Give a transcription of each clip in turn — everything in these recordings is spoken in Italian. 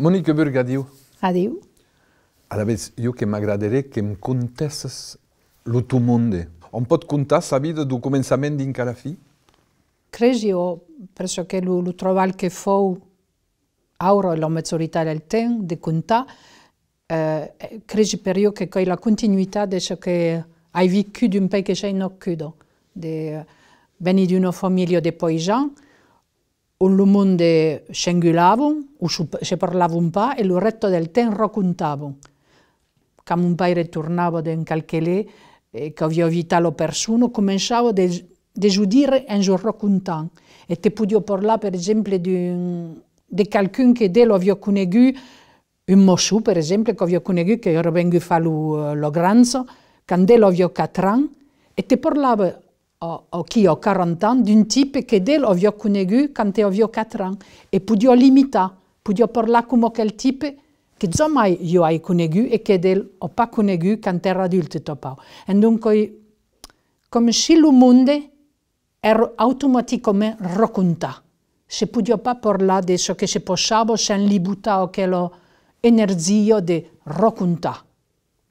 Monique Burgadiu. Au. Avè yo que m'agraderé quem conas lo to monde. Onò contar sa vida do començament din cara fi. Creio press que lo trobal que fou aure lo mezotar del temps, de conta. Eh, eh, creji perio que coi la continuitat de cho que haivitcul d’un pei que che nocudo, de veni d'unnofamili de pojan. On le monde singulavum, o se parlavum pas, e il resto del temps raccontavum. Quando un paire tornava da un calchelé e che aveva invitato la persona, cominciava a disudire un suo raccontant. E te potevo parlare, per esempio, di, di qualcuno che lo aveva conosciuto, un mosso, per esempio, che aveva conosciuto, che era venuto a fare eh, la granza, quando aveva 4 anni, e te parlava qui a 40 ans, d'un type che del aveva conosciuto quando aveva 4 anni e poteva limitare, poteva parlare come quel tipo che mai io ho conosciuto e che del ho pas conosciuto quando era adulto. E dunque, come se il mondo era automaticamente raccontato. Se poteva pas parlare di ciò che si possiamo senza buttare quella energia di raccontare.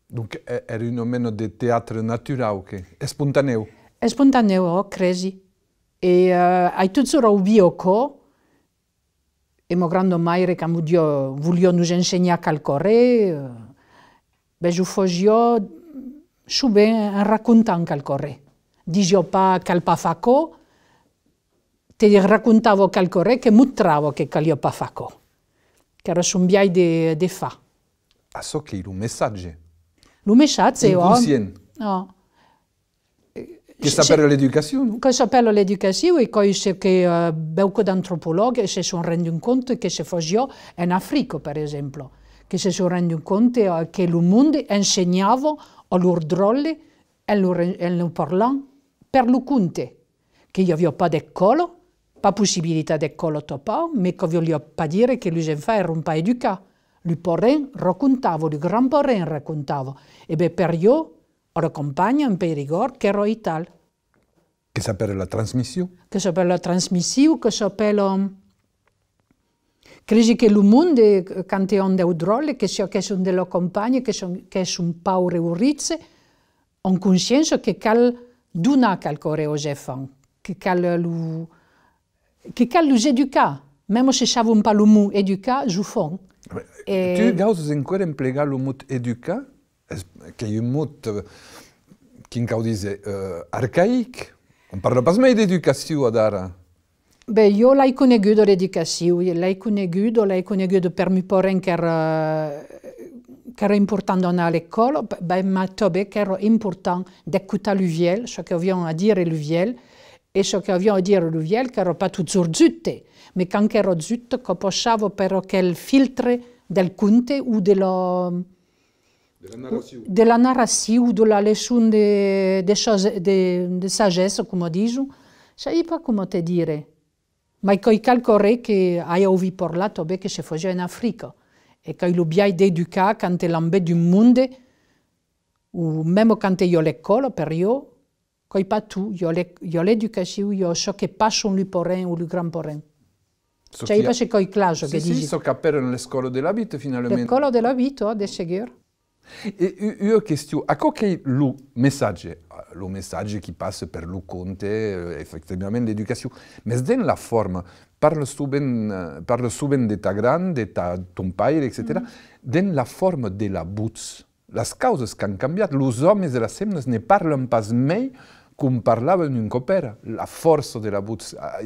Dunque era un meno di teatro naturale, è spontaneo. Oh, e spotanneo ho crezi e hai tout sur vi ko e morando maire cam vulion nus enseñ cal corr eh. bezu fozio suben a racontan cal coré. Di pa cal pa faò te dir raccontavo cal corè quemuttravo que calio pa facò,’ unbiai de fa.: Aò que un mesa: Lu mesatz e. Che s'appelle l'educazione? Che s'appelle l'educazione e che c'è che eh, beaucoup d'antropologi si sono rendi conto che se faccio in Africa, per esempio, che si sono rendi conto eh, che il mondo insegnava a loro drolli e loro parlano per lo conte, che io aveva pas d'école, pas possibilità d'école topao, ma che voglio pas dire che gli enfants erano pas educati. Le parent raccontava, lui grand parent raccontava. E beh, per io la campagne, en Périgord, qu'est-ce Que s'appelle la transmission. Que s'appelle la transmission, que s'appelle... Um... Crezi che il mondo, quando è un drollo, che sia che sono delle compagne, che sono che sono paure urizze, ho coscienza che cal dona qualcosa aux enfants, che cal lu che cal lu educa, même se savon pas le mot educa, je fon. Ah ben, tu gauses encore impléga le mot educa? que est un mot eh, qui disait euh, archaïque. On ne parle pas mai d'éducation à Dara. Ben, io l'ai conosciuto l'éducation, je conosciuto, l'ho conosciuto per mi porre che era, che era importante andare all'école, ben, ma tobe che era important d'écouter l'uviel, ce che vient à dire l'uviel, et ce che vient à dire l'uviel che era pas toujours zutte, quand che era zutte, che possiamo però che il filtre del conte de La... De la narrau de la leon de sageès o com m' disu, chai pa como te dire. Mai coii cal correè que ah, a ouvi porlat o bé que se fogja en Africa E coii lobiai d'edducar can te l'mb du munde memo cante yo leò per yo Coi pa tu yo l'ucaiuu io cho que paon lui porèn ou lu gran porèn. Che pas eòicla cap en l'esccolo de l'abi de laabi de seur. E Eu question aòquei lo lo messatge qui passe per lo contefectament d'eucacion. mas dins la f forma par subvent de ta gran, de ton paire, etc. Mm-hmm. Dens la forma de la buttz. Las causas qu'an cambiat. Los homes de las semnas ne parlan pas mai qu'un parlaven un c copèra, la fòrça de la but. Ah,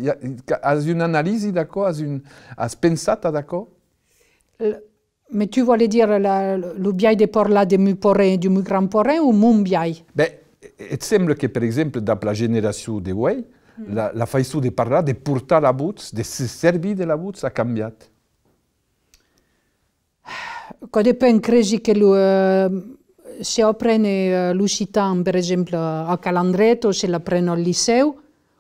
as una lisi d'aò as pensata d'aò. Mais tu voulais dire la, le biais des porla de mu du mu grand poré ou mon biais ben, Il semble que, par exemple, dans la génération de Wei, hmm. la, la façon de parler, de porter la boutte, de se servir de la boutte, a changé. Quand on croire que si on prend apprenne euh, par exemple, à Calandretto, on prend au lycée,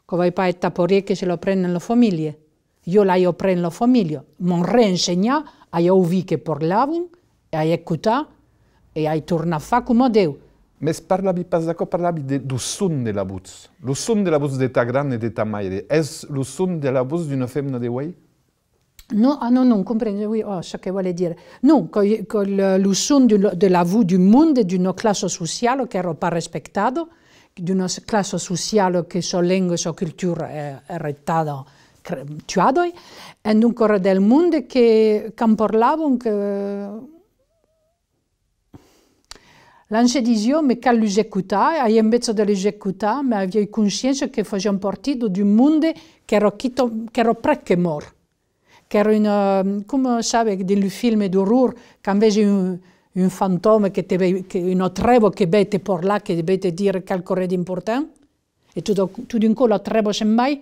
qu'on va pas être taporé que on l'apprenne dans la famille. Io l'ai appris dans la famille. Mon réenseignant Aou vi que porlavvon e, e a executa e hai torna fa com deu. Me parlavi pas parvi du son de la. Lo son de laz de ta gran e de ta maire. Es lo son de la voz d’une femna de voii? Ah, non oh, non compren ce que voi dire. Non lo son de l'avo du monde e d’unno claso social qu'ro pas respectado d’uncla social que son lengu e so cultura eh, erretada ua doi en un corre del munde’ porla L'se diszio me cal' executa, e hai en bezo de’eccut ma a vii conscicio que fa ehm, un part d diun munde'ero preche mor. sabe dilu film d'ur’vèse unfantmeo trevo que bete por là que debete dire cal corret important E tu d'un colo a trebo semmai?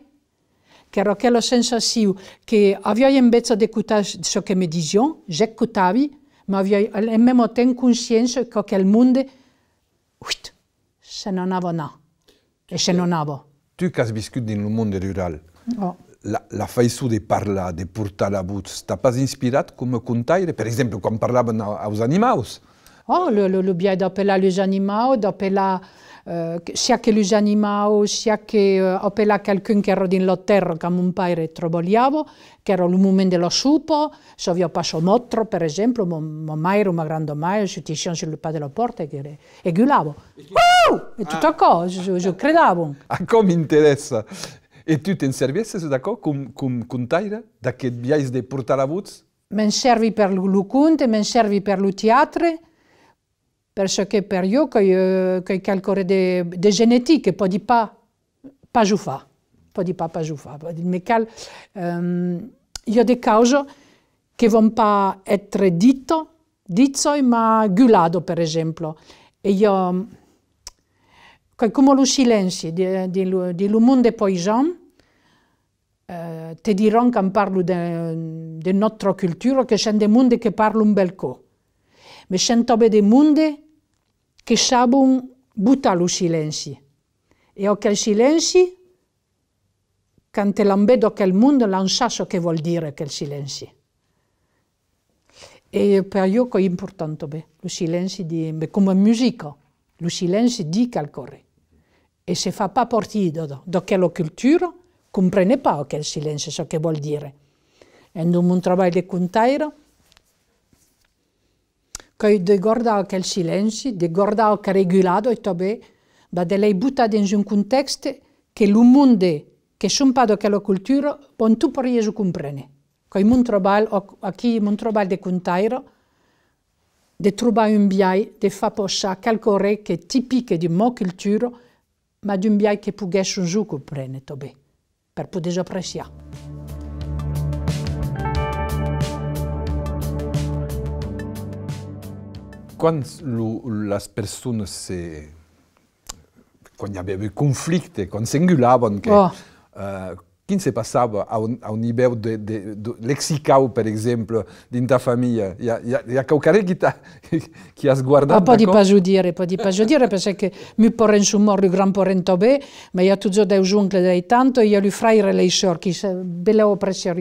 che era quello que che avevo invece di ce que che mi dicevano, j'écoutavo, ma en al même le que che je mondo se non Et E se non pas. Tu che hai vissuto dans le rural. oh. la, la façon de parler, de porter la bouche, t'as pas comme conteire. contaire, exemple, quand on parlait aux animaux. Oh, le, le, le bien d'appeler les animaux, d'appeler... Eh, sia che lui l'usanimao, sia che uh, eh, opera qualcun che era in lotterro come un paire troboliavo, che era il momento dello supo, se vi ho passato motro, per esempio, ma mai era una grande mai, si ti sono sviluppate le porte e gulavo. E tutto ah. cosa, io credavo. A come interessa? E tu ti servisse su d'accordo con, con, Taira, da che vi hai portato a Woods? Mi servi per il conto, mi servi per il teatro, perché per io che, che qualcosa di, di genetica, può dire pas, pas giuffa, può dire pas, pas giuffa, può dire, ma cal, um, ehm, io de cause che non pas essere dito, dito, ma gulado, per esempio. E io, mm, come lo silenzio di, mondo di mondo poison, eh, ti dirò che parlo della de nostra cultura, che c'è un mondo che parla un bel po' me scentobe de munde che sabon butar lo silenzio. E ho quel silenzio, quando te l'ambedo che il mondo, non sa so che vuol dire quel silenzio. E per io è importante beh, lo silenzio di, beh, come musica, lo silenzio di qualcosa. E se fa pas partito da, quella cultura, comprende pas che il silenzio so che vuol dire. È un lavoro di contairo, koji degordau quel silenzi, degordau che regulado e tobe, ba de lei buttata in un contesto che lo mondo, che sumpado che la cultura, pon tu per Gesù comprene. Coi mon trobal, a chi mon trobal de contairo, de truba un biai, de fa poscia calcore che tipiche di mo cultura, ma di un biai che pughesse un giù comprene, tobe, per poter apprezzare. quand les personnes se quand il y avait des conflits, quand s'engueulaient, qu'est-ce oh. eh, qui se passait à un, niveau de, lexicau, lexical, par exemple, dans ta famille Il y a, quelqu'un qui a regardé. On ne peux pas le dire, parce que je suis mort, je suis mort, le grand père est tombé, mais il y a toujours des gens qui sont et il y a des frères et les soeurs qui sont belles ou précieuses.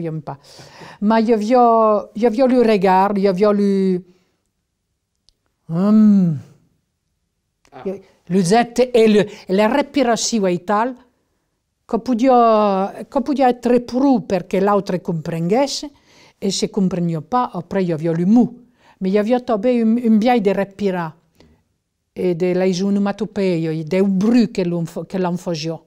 Mais il y a le regard, il y a le. Hum. Ah. L'usette et le, la respirazione vitale che poteva, che poteva essere pru perché l'altro comprendesse e se comprendeva pas, après e oh, il y avait le mot. Mais il y un tombé oh, de une et de respirer et de les onomatopées, des bruits que l'on faisait.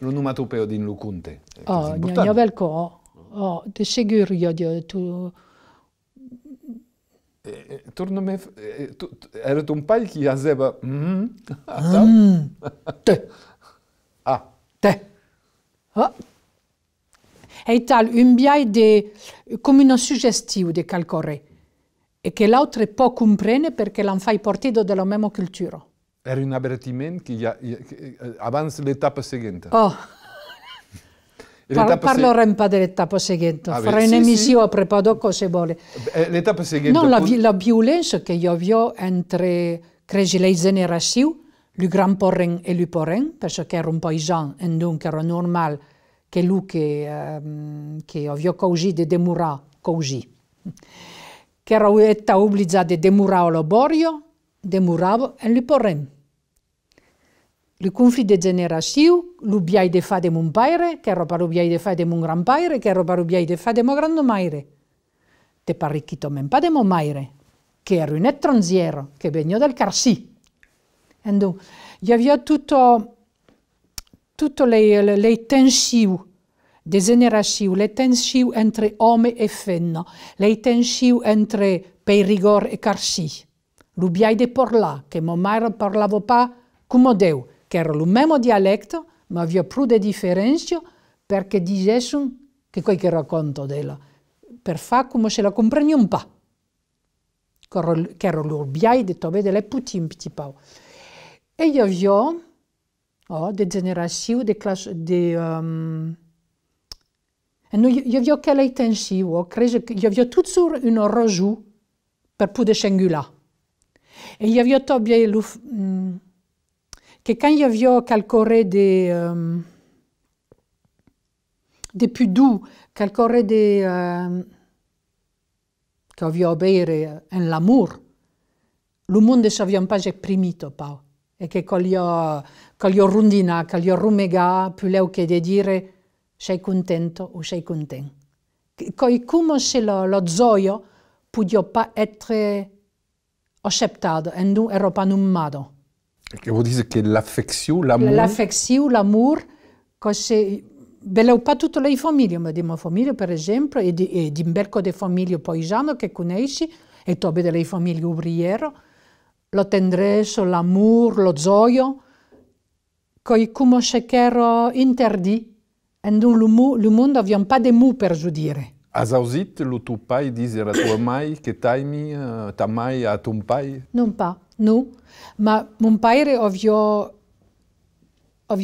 L'onomatopeo di Lucunte. Oh, ne aveva il corpo. Oh, di sicuro io, tu... Turnume, Erdoğan Palki yazeba te. Ah. Te. E ah. tal un biai de come un suggestiu de calcorre e che l'altro può comprendere perché l'hanno fai partito della stessa cultura. Era un avvertimento che eh, avanza l'etapa seguente. Oh. Par parlerò in padre l'etapa seguente, ah, farò sì, un'emissione sì. preparato cosa vuole. Eh, L'étape seguente... Non, la, la violenza che io ho entre, credi, le generazioni, lui gran porren e lui porren, perché era un paesano e dunque era normale che lui che, ehm, che aveva così di demurare così. Che era stata obbligata di demurare al laborio, demurava e lui porren. Le conflit de generaciu, l'ubiai de fa de mon paire, che roba l'ubiai de fa de mon gran paire, che roba l'ubiai de fa de mo grande maire. Te parricchito men pa de mon maire, che ero un etranziero, che veniva dal Carsì. Endo, gli aveva tutto, tutto le, le, le tensioni de generaciu, le tensioni entre uomo e fenno, le tensioni entre Peirigor e Carsì. L'ubiai de por là, che mo maire parlavo pa come Deu, lo memo dialecto ma vi pru de diferencicio per dis un que que raconto de per fa como se lo comprenun pa' l'urbiai de tobe putin pit pau. E io vi degeneraiu oh, de de vi'ella intensiu cre que yovio tout sur un rozjou per pudeschengula E io vi. E quand yo vi calcore de pu do,o vio oberire en l'mor, lo monde sovi un pas e primito pau e que col rundina, cal rumega, pulèo que de dire: " sei contento ou se content. Coi cummo se lo zoio puio pa ère acceptado, en nu eropa numado dis e e che l'aiu l'afexiiu l'amour se beu pa tutto leifammi ma demofammilio peremp e'berko de fami paesano che kuneci e tobe delle famigli ubriero lo tendre so l’amour, lo zoio Coi cummo sechero interdi en lumund vi un pa demu per sudire. Asausit lo tu pai dice la tua mai che taimi tamama a ton pa? Non pa. , ma mon pavio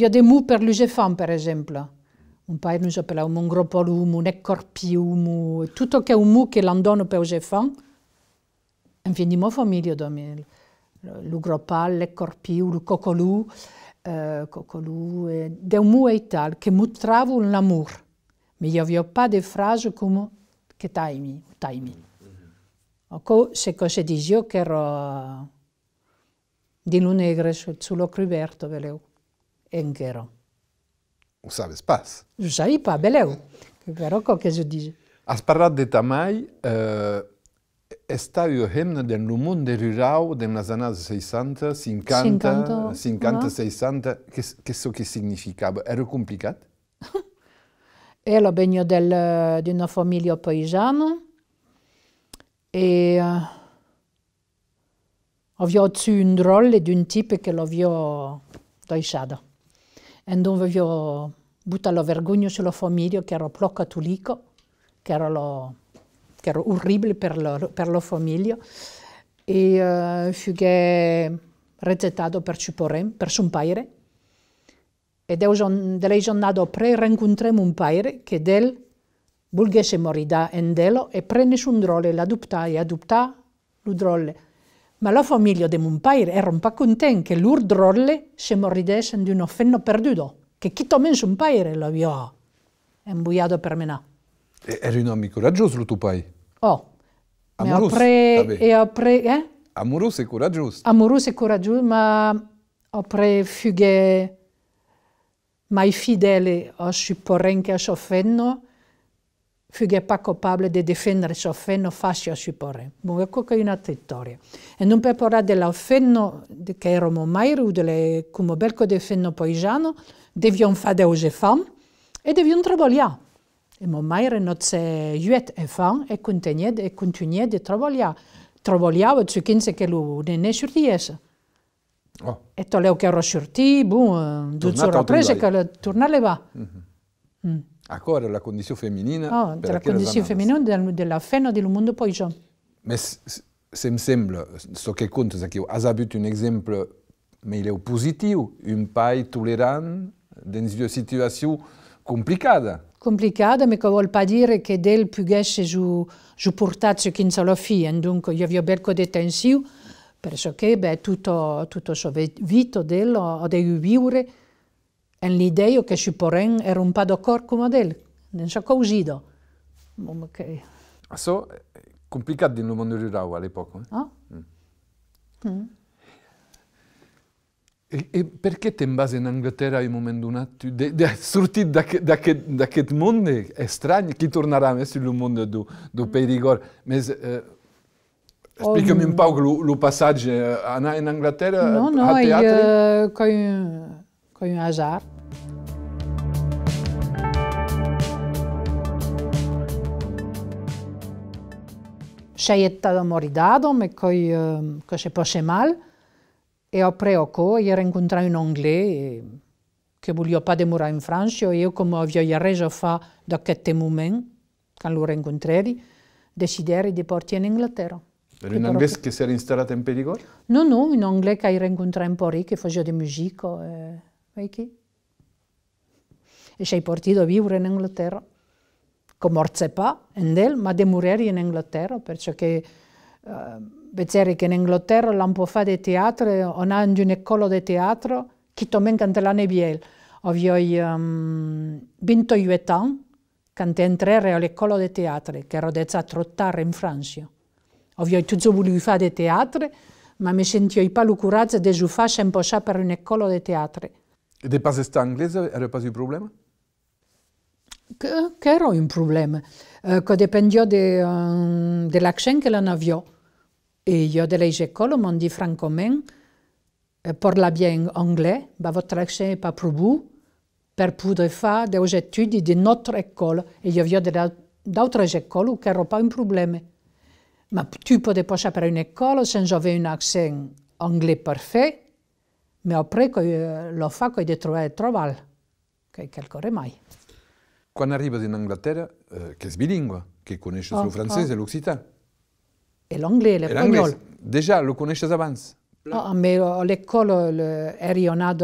demu per l'usefan peremppla. Un palus pe mongro po, un e corpiu, tutto' un mo que l' donno pe usefan. En viendimmi do l'gropal, le corpiul, coco, co e deo mu eal que mu travou un amour. Mi vi pa de fraso como que taiimiimi. se cos se dizio. Di' gre sul lo cruvèto veleu en'èro Us sabes pas. Joaiu que: As parlat de tamai estavi eh, hemna del'mont de ruralu de nas an 60 50 60' que significaba. Er un complicat? E lo beño d'unaili pajana e. of jag tyn roll d'un typical of jag doixada. En dove jag butta lo vergogno sulla famiglia che ero pro cattolico, che ero, lo, che ero orribile per lo, per lo famiglia e uh, eh, fughe recettato per Ciporem, per un paire. E de lei giornata pre rencontremo un paire che del bulghese morida endelo e pre nessun drolle l'adoptà e adoptà l'udrolle ma la famiglia de mon pair era un po' contenta che lur drolle se moridesse di un offenno perduto, che chi tomen son lo aveva imbuiato per me. Era un amico coraggioso il tuo pai? Oh, amoroso, apre, e apre, eh? Amoroso e coraggioso. Amoroso e coraggioso, ma apre fughe mai fidele a supporre che a offenno, pas coupable de defendre s'offenno facio a supporre. Mo coque una traitoria. E non pepora deenno deeromo maiu cumobelko defenno poisano, devivi on fa de eu efam E devion trabo. E Mo maire no se juet enenfant e contened e contued e tro Trovoliau ezu 15se que nenez sur die. E to leo e que arro surtirese torna va. Mhm. Acò la condi feminina la oh, de la fé del mundo paon. Mais con que a a but un exempmple me il positiu, un pai tolerant dinsvi situaiuu complicada.: Complicada, me que vol pas dire que del puguèsse su portacio quinza lo fi, En donc io vi berco detensiu, per que tutto vito o de viure, En l'idejo che si porren era un pa d'acord com del, non sa causido. ok. So, complicat din lo mondo rurale all'epoca. Eh? Ah? Mm. Mm. E, e, perché te in base in Inghilterra in un momento un attimo, sorti da, da, da che mondo è strano, chi tornerà messo nel mondo del mm. pericolo? Ma, eh, Spiegami un po' il passaggio in Inghilterra no, no, a teatro. No, no, eh, è un hasard. :'ai ettado amoridad co eh, se poche mal e ho preocò erencontra un anglè que vulio pa demorar en Francio e eu, como avi areo fa d'quete moment cal lo renconreri, de decidirri deporti en Inglaterra.: Per un anangvès que s' instalat en pedigol. Non non, un glelè ca haii rencontra en pori que fo jo de musicico eh, qui? Eh, e sei partito a vivere in Inghilterra. Come orzepa, in del, ma di morire in Inghilterra, perché uh, vedere che in Inghilterra l'hanno fatto di teatro, non ha un ginecolo di teatro, che tomen cantelane biel. Avio um, 28 anni, quando entrai all'école di teatro, che ero a trottare in Francia. Ho tutto voluto fare di teatro, ma mi sentivo pas il coraggio di fare un po' per un'école di teatro. E di passare inglese era pas un problema? qu'è un problème? Coopendio euh, euh, de l'accent que la navio e yo de les écoles m'ont ditfrancment: eh, por la bi anglè,òtre accent e pa probbou per pudre far de vos etudis de nòre ò e yo viò d'autres écoles ou qu' pas un problème. Ma tu pode pochar per un colo sens a aver un accent anglais per, mais aupr eh, lo fa quei de troba e troba val quelòre mai. Quand on arrive en Angleterre, c'est qui est bilingue, qui connaît le français et l'occitan. Et l'anglais, l'espagnol. Déjà, le connaissez avant. Ah, mais à l'école, eri a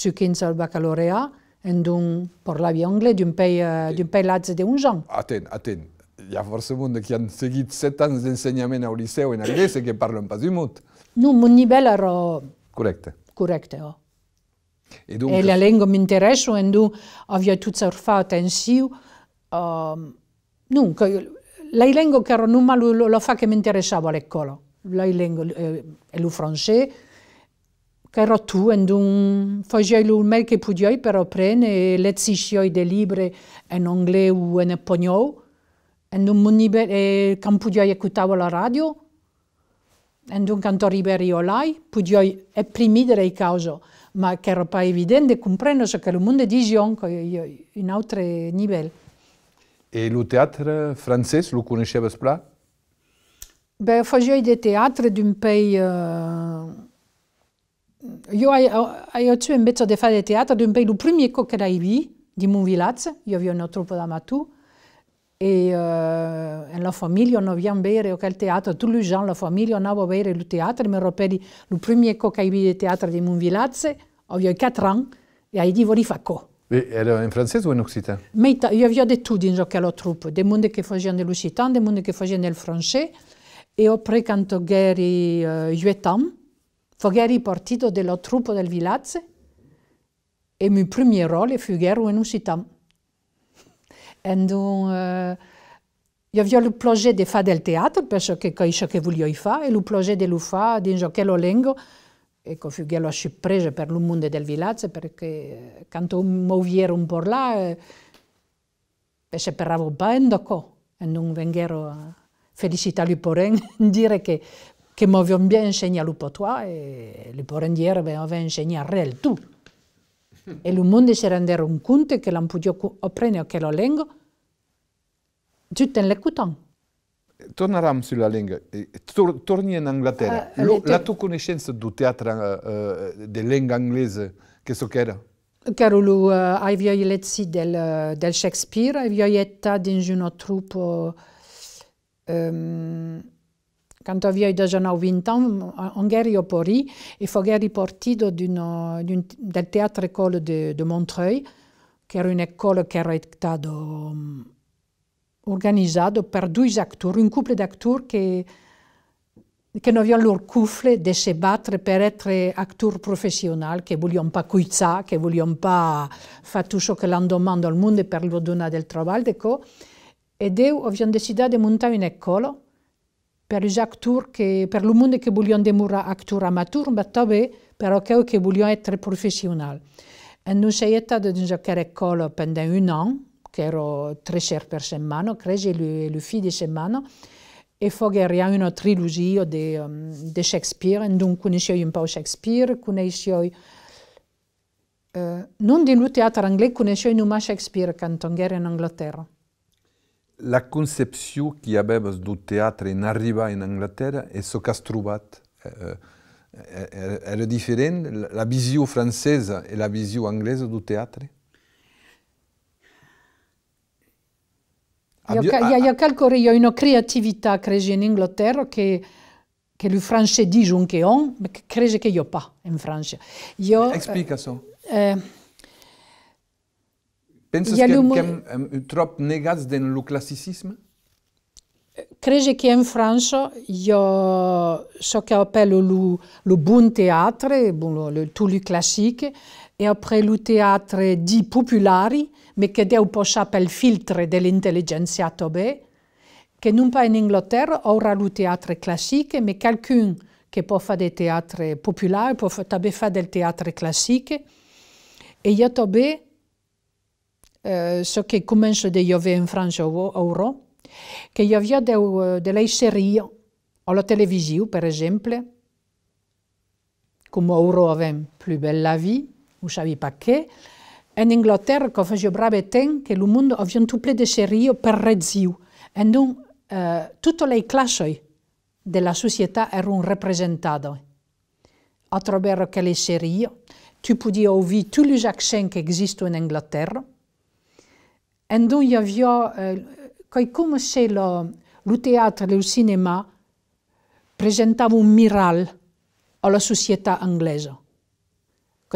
zucchins al baccalauréat, et donc parlavi anglais d'un pays, d'un pays l'âge de 11 ans. Attends, attends. Il y a forcément qui ont suivi 7 ans d'enseignement au lycée en anglais et qui ne parlent pas du mot. Non, mon niveau est Correct. Et, donc, et la langue m'intéresse, quando avete tutto fatto insieme. Uh, dunque, la lingua che ero numa lo, lo, lo fa che mi interessava all'ecola. La lingua eh, è il francese, che ero tu, e un, facevo il meglio che potevo per apprendere, leggevo dei libri in inglese o in spagnolo, e quando potevo ascoltare la radio, e quando arrivavo là, potevo esprimere le cose. Mais qu'est-ce c'est évident de comprendre ce que le monde dit, que c'est un autre niveau. Et le théâtre français, le connaissez-vous? Eh bien, je fais des théâtres d'un pays... J'ai eu un peu de temps faire des théâtres d'un pays, le premier écho que j'ai vu de Munvilazze, j'ai eu un troupe d'Amatou, et eh, e la famille, on vient voir le théâtre, tout le monde, la famille, on vient voir le théâtre, on vient voir le premier écho que j'ai vu du théâtre de village. Oh, il y ans et quattro dit, e hai detto voglio quoi ?» Elle est en français ou en occitan Mais il y avait de tout dans quelle troupe. Des gens qui faisaient de l'occitan, des gens qui faisaient le français. Et après, quand j'ai eu 8 ans, j'ai parti de la troupe del village. Et mon premier rôle fut guerre en occitan. Et donc, euh, il y avait le projet de faire du théâtre, parce que c'est ce que je voulais faire, et le projet de le faire dans quelle langue. ecco, Fughiello si prese per il mondo del villaggio perché quando muoviero un po' là, e se per un po' e non vengero a felicitarlo per dire che, che muovio bien insegna lui per toi e lui per dire aveva insegnare il tu. E il mondo si rendeva conto che l'hanno potuto apprendere che lo lengo tutto in l'écoutant. Tornaram sulla lingua, eh, Tor torni in Angleterre. Ah, La tua conoscenza do teatro eh, eh, de della lingua inglese, che so che Caro, Carolu, uh, hai violette del, del Shakespeare, hai violetta in una troupe... Um, quand avia de in Vintan, a Opori, e, e Fogheri d'un del Teatro École de, de Montreuil, che era un'école che era stata organisé par deux acteurs, un couple d'acteurs qui, qui n'avaient leur couple de se battre pour être acteurs professionnels, qui ne voulaient pas couiller, qui ne voulaient pas faire tout ce que l'on demande au monde pour leur donner du travail. Et nous avons décidé de monter une école pour les acteurs, pour le monde qui che demeurer acteur amateur, mais aussi pour ceux qui che être professionnels. Et nous avons été dans une école pendant un an, Er trescher per sem man creège le fi de semman e foguè ri una trilogio um, de Shakespeare en donc con un pau Shakespeare con eh, non din lo teare anggle con ne un Shakespeare cantonè en Angglaterra. La concepiu qui abebas du teatrere en arriva en Angglaterra e so castrout è loferent. la visiu francesa e la visiu ansa du teatrere. Io, ca- io, io calcolo io una creatività cresce in Inghilterra che che il francese dice un che on, ma che crede che io pa in Francia. Io, eh, Explica so. Eh, eh Pensi che siamo um, eh, troppo negati nel classicismo? Crede che in Francia io so che appello il buon teatro, tutto il, classico, et après le théâtre populaire, mais qui est pour un filtre de à Tobé, qui n'est pas en Angleterre, aura le théâtre classique, mais quelqu'un qui peut faire théâtre théâtre qui peut faire du théâtre classique. Et il y a tobe, eh, ce qui commence de avoir en France ou en que y avait des de la à la télévision, par exemple, comme Auro avait plus belle la vie. chavi paquet, en Anggleterre cofe brave temps que lo mund avion tout ple de cheio per redziu. En donc euh, to les ccla de la societat è un representaador. Ovè qu' les cheri, tu po ouvir tous los accents qu'existo en Anggleterre. En donc com se lo théâtre, le cinéma presentvam un mira a la socitat anglesa.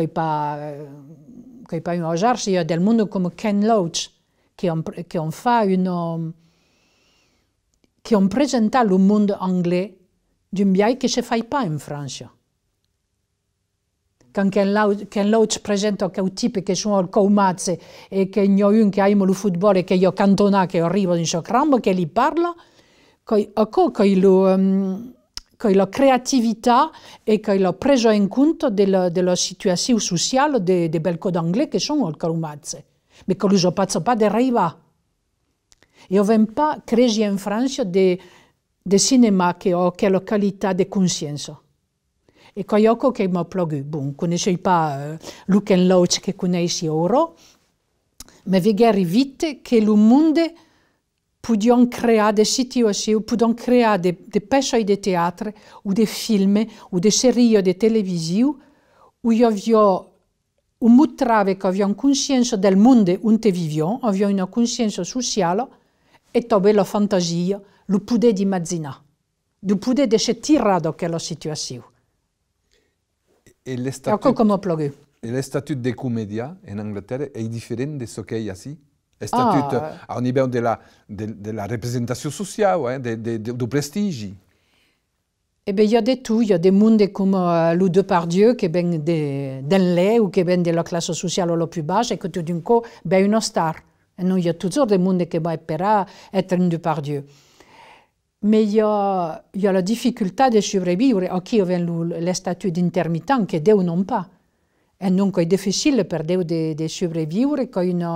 koji pa, koji pa una recherche del mondo come Ken Loach, che on, che on fa uno, che on presenta il mondo inglese di un biai che si fa pas in Francia. Quand Ken Loach, Ken Loach presenta quei tipo che sono al Caumazze e che un che ama il football e che io cantona che arrivo in Sciocrambo, che li parla, che, ecco che lo... Um, kaj la creatività e kaj la presa in conto della, della situazione sociale di de, Belco d'Anglais che sono al carumazze. Ma che l'uso pazzo pas deriva. Io vengo pas cresi in Francia di cinema che ho che la qualità di consenso. E quand io che mi plugu, bon, conosci pas uh, eh, Luke and Loach che conosci ora, ma vi vite che il mondo pouvions créer des situations, pudon créer des, des pièces de théâtre, ou des films, ou des séries de télévision, où il y avait une conscience du monde où on in cui viviamo, avait une conscience sociale et avait la fantaisie, lo pouvait immaginare, de pouvait tirer de quella situation. E Et le statut de comédiens en Angleterre est différent de ce qu'il y a ici statut ah. au niveau de la, représentation sociale, hein, du prestige. Eh bien, il y a de tout. Il y a des mondes comme euh, par dieu qui viennent d'un lait ou qui viennent de la classe sociale la plus basse, et que tout d'un coup, ben, une star. Et nous, il y a toujours des mondes qui vont être un Depardieu. Mais il y, a, il y a la difficulté de survivre à qui vient le, statut d'intermittent que Dieu n'a pas. Et donc, c'est difficile pour Dieu de, de survivre quand une,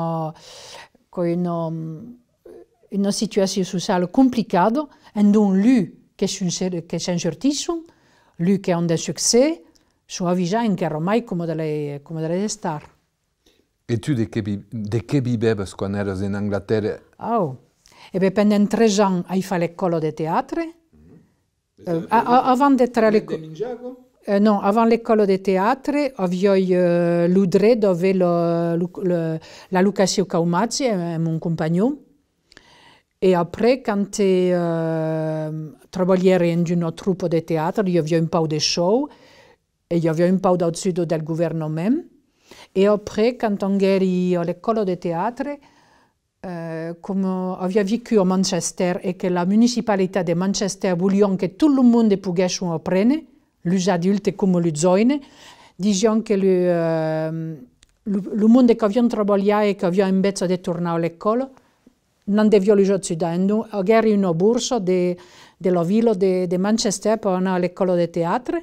una situa social complicado en d’un lu'en sorttison Lu qu que ont de su succès so avisant qu' i com d'estar. Et tu de que vièbes quand eras en Angglaterre?. E pendantent tres ans ai fa le colo de teatrerevant mm-hmm. eh, detraire. Euh, non, avant l'école de théâtre, j'avais euh, l'udre dove la Lucasio Caumazzi, euh, mon compagnon. Et après, quand j'ai euh, dans une troupe de théâtre, il y avait un peu de show et il y avait un peu au-dessus du gouvernement. Et après, quand j'ai à l'école de théâtre, euh, comme vécu à Manchester et que la municipalité de Manchester voulait que tout le monde puisse apprendre, l'âge adulte comme le jeune. Ehm, Disons que le, euh, le, le, monde che abbiamo lavorato e che abbiamo invece di tornare all'école non devono già studiare. Oggi una borsa de, della villa di de Manchester per andare all'école di teatro,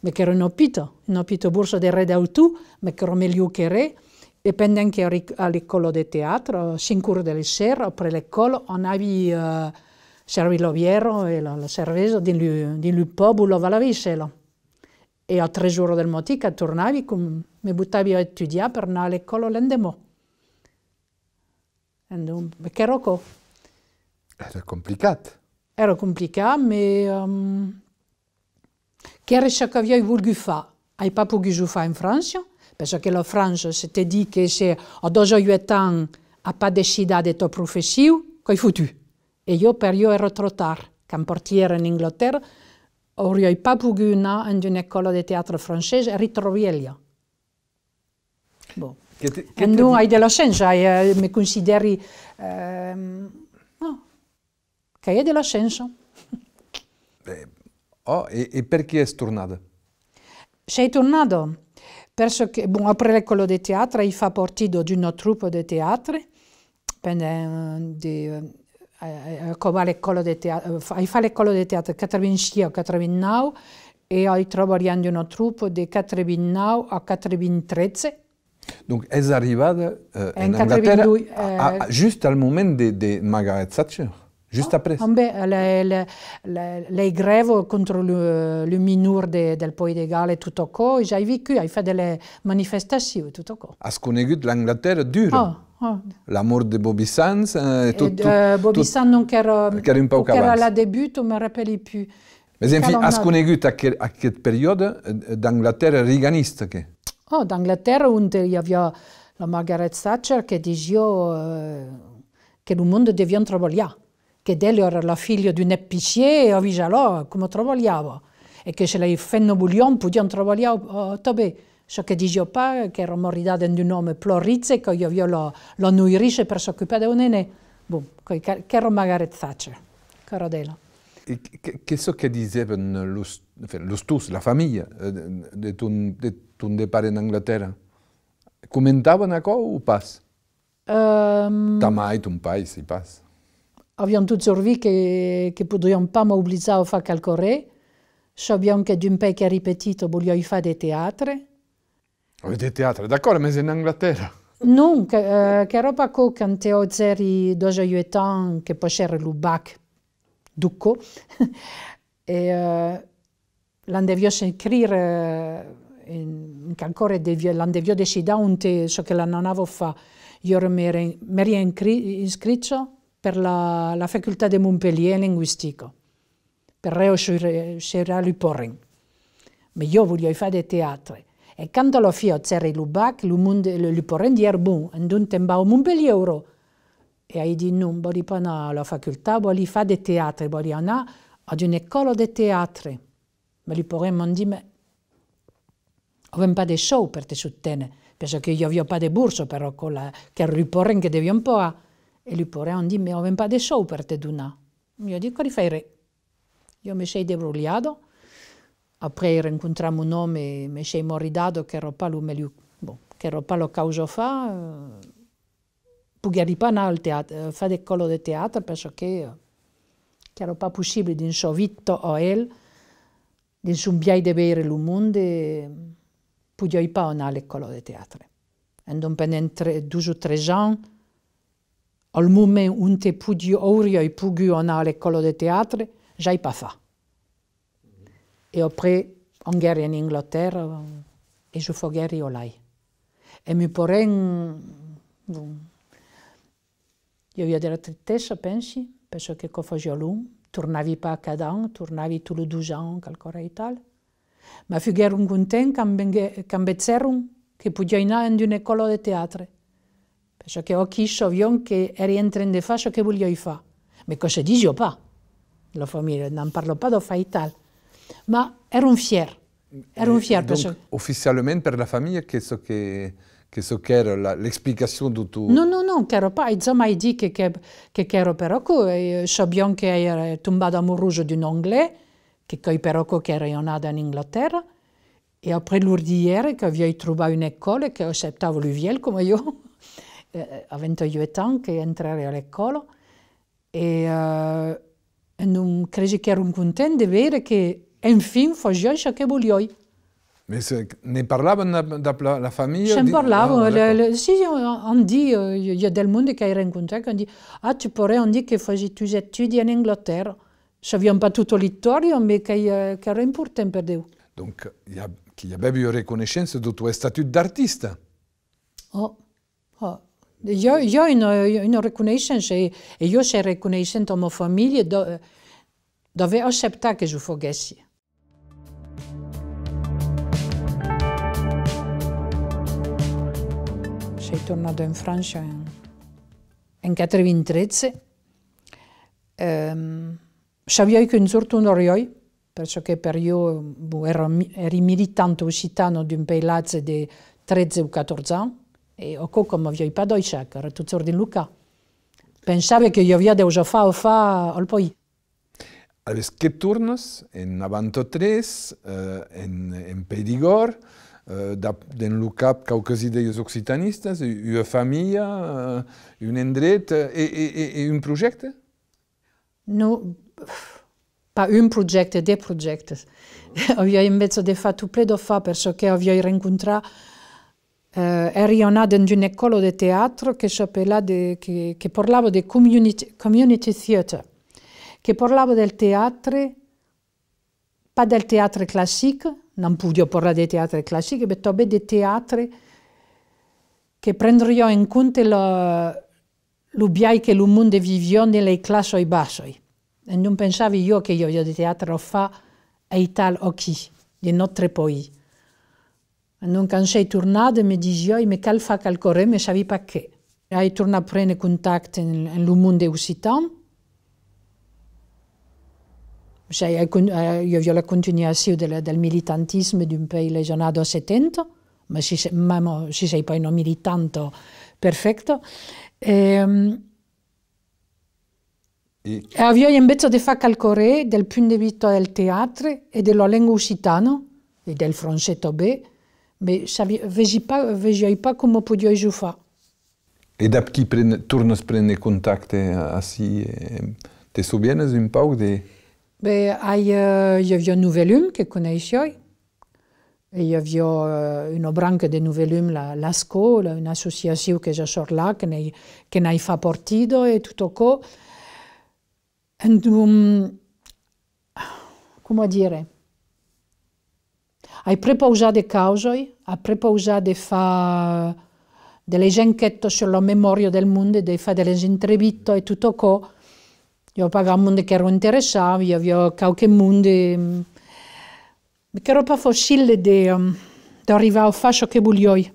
ma che era una pita, una pita borsa di re d'auto, ma che era meglio che re. E pendant che ero all'école di teatro, 5 ore della sera, dopo l'école, on avait... Uh, eh, servir la bière et la, la cerveza dans le, pub où l'on va Et à trois jours de matin, quand je revenais, je me mettais à étudier pour aller à l'école le lendemain. Et donc, mais qu'est-ce que c'était compliqué. C'était compliqué, mais... qu'est-ce que j'avais voulu faire Je n'ai pas pu le faire en France, parce que la France s'était dit que si, à huit ans, n'a pas décidé de ta profession, qu'est-ce que tu as E io per io ero trop tard. Camportiere in Inghilterra, auriei pas pu anar en une école de théâtre français e ritroviella. Bon. Che te, che non hai della scienza, eh, mi consideri... Eh, no, che è della scienza. Beh, oh, e, e perché sei tornato? Sei tornata perché, bon, après l'école de théâtre, il fa partito di una troupe de théâtre pendant... Euh, de, euh, Eh, eh, come all'Ecole de Teatro, eh, ai fa l'Ecole de Teatro 86 o 89 e ho lavorato in una troupe de 89 a 93. Donc, elles arrivent euh, en, en Angleterre juste au moment de, de Margaret Thatcher, juste ah, après. les grèves contre le, le minor de, del Pays de Galles et tout au coup, j'ai e vécu, j'ai fait des manifestations e tout au coup. À ce qu'on l'Angleterre dure. Ah. L'amour de Bobby Sands. et eh, eh, tout, Bobby tout, Sands, non, car, eh, car un la début, on me rappelle plus. Mais enfin, a sconegut a, à, à quelle période d'Angleterre riganiste que Oh, d'Angleterre, où il y avait la Margaret Thatcher qui disait que le monde devient travailler, que elle était la fille d'un épicier, et oui, alors, comment travaillava, et que chez les bouillon, puis travailler au, oh, au, oh, ciò che dicevo pa, che ero morita di un nome plorize, che io, io lo, lo nuirisce per s'occupare di un nene, boom, che ero magari faccia, caro Delo. Che so che dicevano lo, lo la famiglia eh, di un, de pare in Inghilterra? Commentavano a cosa o pas? Um, ehm, Tamai, un paese, pas. Abbiamo tutti sorvi che, che potevamo pas mobilizzare o fare qualcosa, sappiamo che d'un paese che ha ripetito voglio fare dei teatri, Vedete D'accordo, ma sei in Inghilterra. Non, che, eh, che roba co cante ozeri doja juetan che poi pocher lubac ducco. e uh, l'andevio scrivere eh, in, in calcore devio l'andevio decida un te so che la non avevo fa io mi ero iscritto per la, la facoltà di Montpellier linguistico per reo scegliere il porring. Ma io voglio fare teatro. E quando lo fio c'era il bac, lo porrendi erbun, e un tembao un bel euro. E hai detto, non, voglio pa alla facoltà, voglio fare di teatro, voglio andare ad un'eccola di teatro. Ma li porremmo dire, ma non di show per te soutenir. perché io vi ho pas de bourse, però con la, che riporren che devi un po' a. E li porremmo dire, ma non pas di show per te donner. d'una. Io dico, li fai re. Io mi sei debrugliato, pre encontra un nome e me se mordo che pa lu che pa lo causo fa puari pan al fa de colo de teare perso che chiaro pa posibili d'un sovitto oel nel unbiaai de veire lumund e pugioi paonnale e colo de teare en non pen entre du o tres an ol mume un te pu ourio e pugui onnale colo de teare jai pa fa. E pre Hongèri en Inglaterra e so foguèri o laai. E me por vi detes so pensi, perso que co fa jo long, tornavi pa cada an, tornavi to lo do ans cal corè i e tal. Ma fiè ungun temps cam beèron que pu joinar en d’un ecolo de teare. Pe que ho qui sovi que èri en tren de fa o que vul i fa. Maisò se dis jo pa? n non parlo pas de fai tal. ma ero un fier. Era un fier. Donc, parce... Officiellement, la famiglia qu'est-ce Questo che era l'explication di tu... No, no, no, che ero pa, insomma, hai detto che, che, che, ero perocco, e sappiamo che era eh, tombato amoroso di un anglais, che poi perocco che era nato in Inghilterra, e après l'urdiere che avevo trovato un'école che accettava lui viel come io, eh, eh, a 28 anni che entrare all'école, e eh, non credo che ero contento di vedere che Enfin, ce que je volioi. Mais ne de la, la famille ne parle. pas. si, on dit, eh, il y a des monde qui ont rencontré, qui ont dit Ah, tu pourrais, on dit que faisais tes études en Angleterre. Ça savais pas tout l'histoire, mais mais eh, qui era important pour Dieu. Donc, il y a, qu'il y avait eu reconnaissance de ton statut d'artiste. Oh, oh. Il y a une, une reconnaissance, et, et je suis reconnaissante à ma famille d'avoir eh, accepter que je fasse. è tornato in Francia in 1913. Ehm, sapevo che un giorno non ero, perciò che per io boh, ero, ero militante occitano di un paese di 13 o 14 anni e ho come avevo pas deutsche, ero tutto in Luca. Pensavo che io avevo già fatto, fa, o poi. Avevo che turni, in 93, eh, in, in Pedigor, eh, d'un look-up qualcosa dels occitanistes, una família, un endret i, i, i un projecte? Non, pas un projecte, des projectes. Ah. Avio invece de fa tu pledo fa, perciò che avio rincontrato Uh, eh, eri nata in un collo di teatro che, che, che parlava di community, community theatre, che parlava del teatro del teatrere classicic, non pudio porra de teatrere classicic, e tòbe de teatrere que prendri en compte'ubii que lomund de vivi nel leiclaoi basoi. E non pensavi io que io de tea o fa e tal qui e no trepoi. non canssei torna de me dis joi me cal fa calcor esvi pa què. E ai torna prene contacte en lomund de usitam. cioè, eh, io vi ho la continuazione del, del militantismo di un paese legionato nato a 70, ma se sei, ma se sei poi un militante perfetto. Ehm, e, e... Avvio invece di fare calcolare dal punto di vista del teatro e della lingua occitana e del francese B, ma vedi pas come potevo fare. E da chi torna a prendere contatti eh, a ti sovviene un po' di... Eu eh, vi un noulum que conéisi. E io vi eh, unabranque de noulum, l'cola, un associaciu que' sor là que n’hai fa portido e tuttoò. Um, Com a dire? Hai prepausa de caui, a prepaat de enqueto sul lo memorio delmundnde de fa delle entrebito e tuttoò. Io pagavo che ero interessato, io avevo qualche mondo. Perché era un facile di, um, arrivare a fare che volevo. Io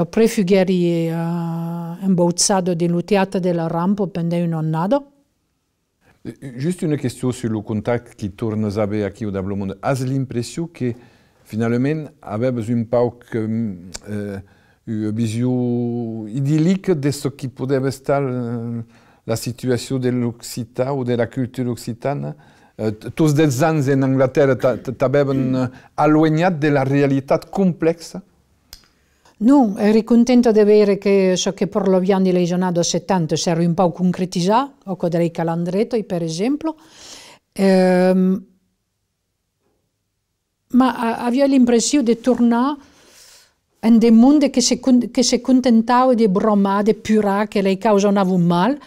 ho eri uh, eh, imbozzato dell'uteata della rampa per eh, un anno. Giusto una questione sul contatto che torna a avere qui da Blomondo. Hai l'impressione che finalmente avevi un po' mm, eh, una visione idillica di ciò che poteva stare... Eh, la situazione dell'Occità o della cultura occitana. Eh, tots dels anys en Anglaterra t'avevano allognat della realtà complessa? No, ero contenta di vedere che ciò che per lo parlavamo di legionato 70 si cioè era un po' concretizzato, con dei calandretti per esempio. Ehm, ma avevo l'impressione di tornare in un mondo che si, che si contentavano di bromare, di purare, che le causavano male,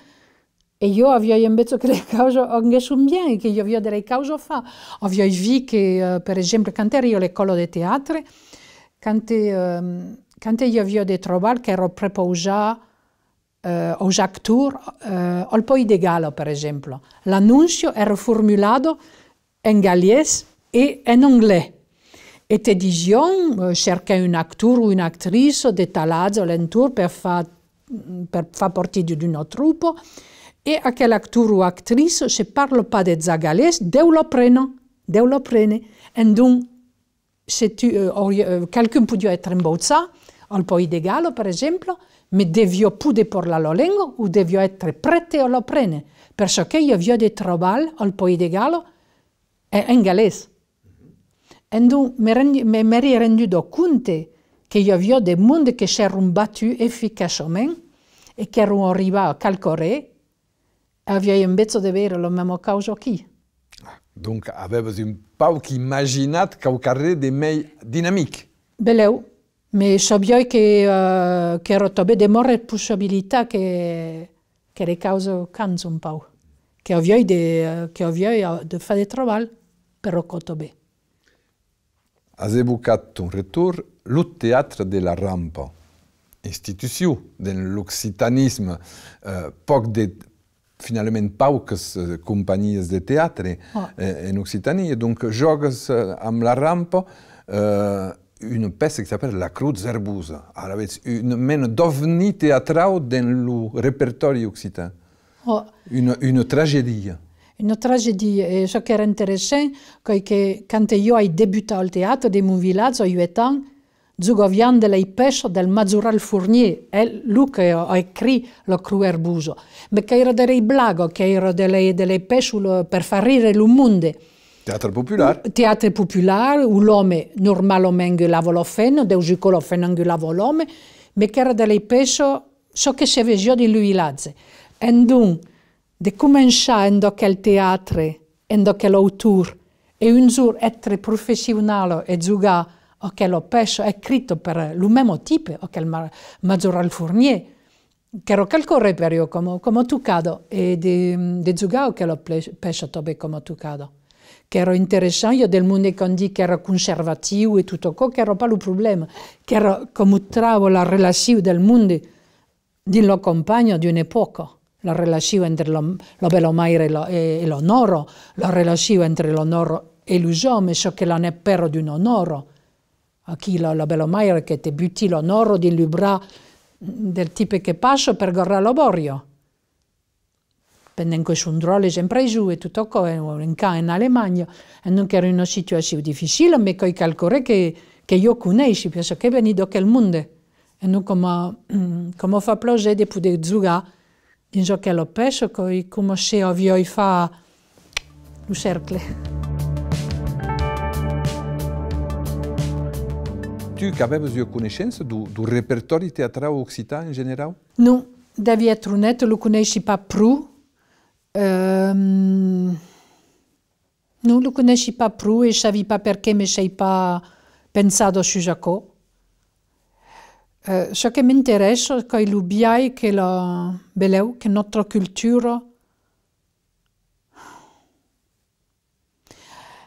e io vi ho invece che le cose non bene, che io vi ho delle cause fa. Ho vi ho visto che, eh, per esempio, quando ero le collo di teatro, quando, um, ehm, quando io vi ho di trovare che ero preposata eh, uh, aux acteurs, uh, al poi de gala, per esempio. L'annuncio era formulato in galliese e in inglese. E te dicono, uh, eh, cerca un actor o un'attrice di talazzo all'entorno per far fa parte di un altro gruppo. et à quel acteur ou actrice je parle pas de Zagalès, Dieu le prenne, Dieu le prenne. Et donc, euh, euh, quelqu'un peut être en ça, un Pays de Gallo, par exemple, mais devio pouvoir parler la langue ou devio être prete à le prene, Parce qu'il y avait des trovare un Pays de Gallo è Et Et donc, je me suis mi compte renduto conto des io qui qui mondi che efficacement et qui efficacemente à à erano Ai un bezo de ver lo cau qui. Donc avèvos un pau qu imaginat qu cau car de mei dimic.: Belu, soi' eh, rottoè de mor rep puabilitat que rec cau can un pau que a vii de fa de trobar per lo cotobe.: Has evocat un retour lo Tere de la rampa instituiu de l’occitanisme. Eh, finalement, finalement pauques eh, compagnies de théâtre ah. eh, en Occitanie. Donc, jogues eh, amb la rampe une pièce qui s'appelle La Cruz Zerbouza. Avec une mène d'ovni théâtrale dans le répertoire occitan. Oh. Une, une tragédie. Une tragédie. Et ce qui est intéressant, c'est que quand j'ai débuté au théâtre, de mon village, 8 étais Zugovian de l'Eipescio del Mazural Fournier, è eh, lui che eh, ha scritto lo Cruerbuso, ma che era dei Blago, che era delle, delle pesce per rire il mondo. Teatro popolare. Mm, teatro popolare, un uomo normalmente lavava feno, deu giocò feno che lavava l'uomo, ma che era delle pesce, so che si vedeva di lui lazze. E dunque, di cominciare in quel teatro, in quell'autore, e un giorno essere professionale e giocare o che lo pesce è scritto per lo stesso tipo, o che il ma maggioral Fournier, che lo calcorre per io come, come tucado, e di, di giugao che lo pesce tobe come tucado. Che ero interessante del mondo che dico che ero conservativo e tutto ciò, che ero pas il problema, che ero come trovo la relazione del mondo di lo compagno di un'epoca la relazione tra lo, lo bello mare e l'onoro, la relazione tra l'onoro e l'usome, ciò che non è però di un onoro, qui la, la bella maia che ti butti l'onore di libra mm, del tipo che passa per guardare l'oborio. borrio. Pendendo che su un drollo sempre giù e tutto qua, in, in Alemagna, e non che era una situazione difficile, ma con i calcoli che, che io conosco, penso che venì da quel mondo. E non come, mm, come fa piacere di poter giocare in ciò che l'ho pensato, come se avessi fa un cercle. tu qu'avais eu connaissance ehm, e eh, e du, du répertoire théâtral occitan en général Non, devi être honnête, le connaissais pas prou. Euh, non, le connaissais pas prou et je savais pas pourquoi, mais je n'ai pas pensé à Jacob. Euh, ce qui m'intéresse, c'est le biais que, la, que notre culture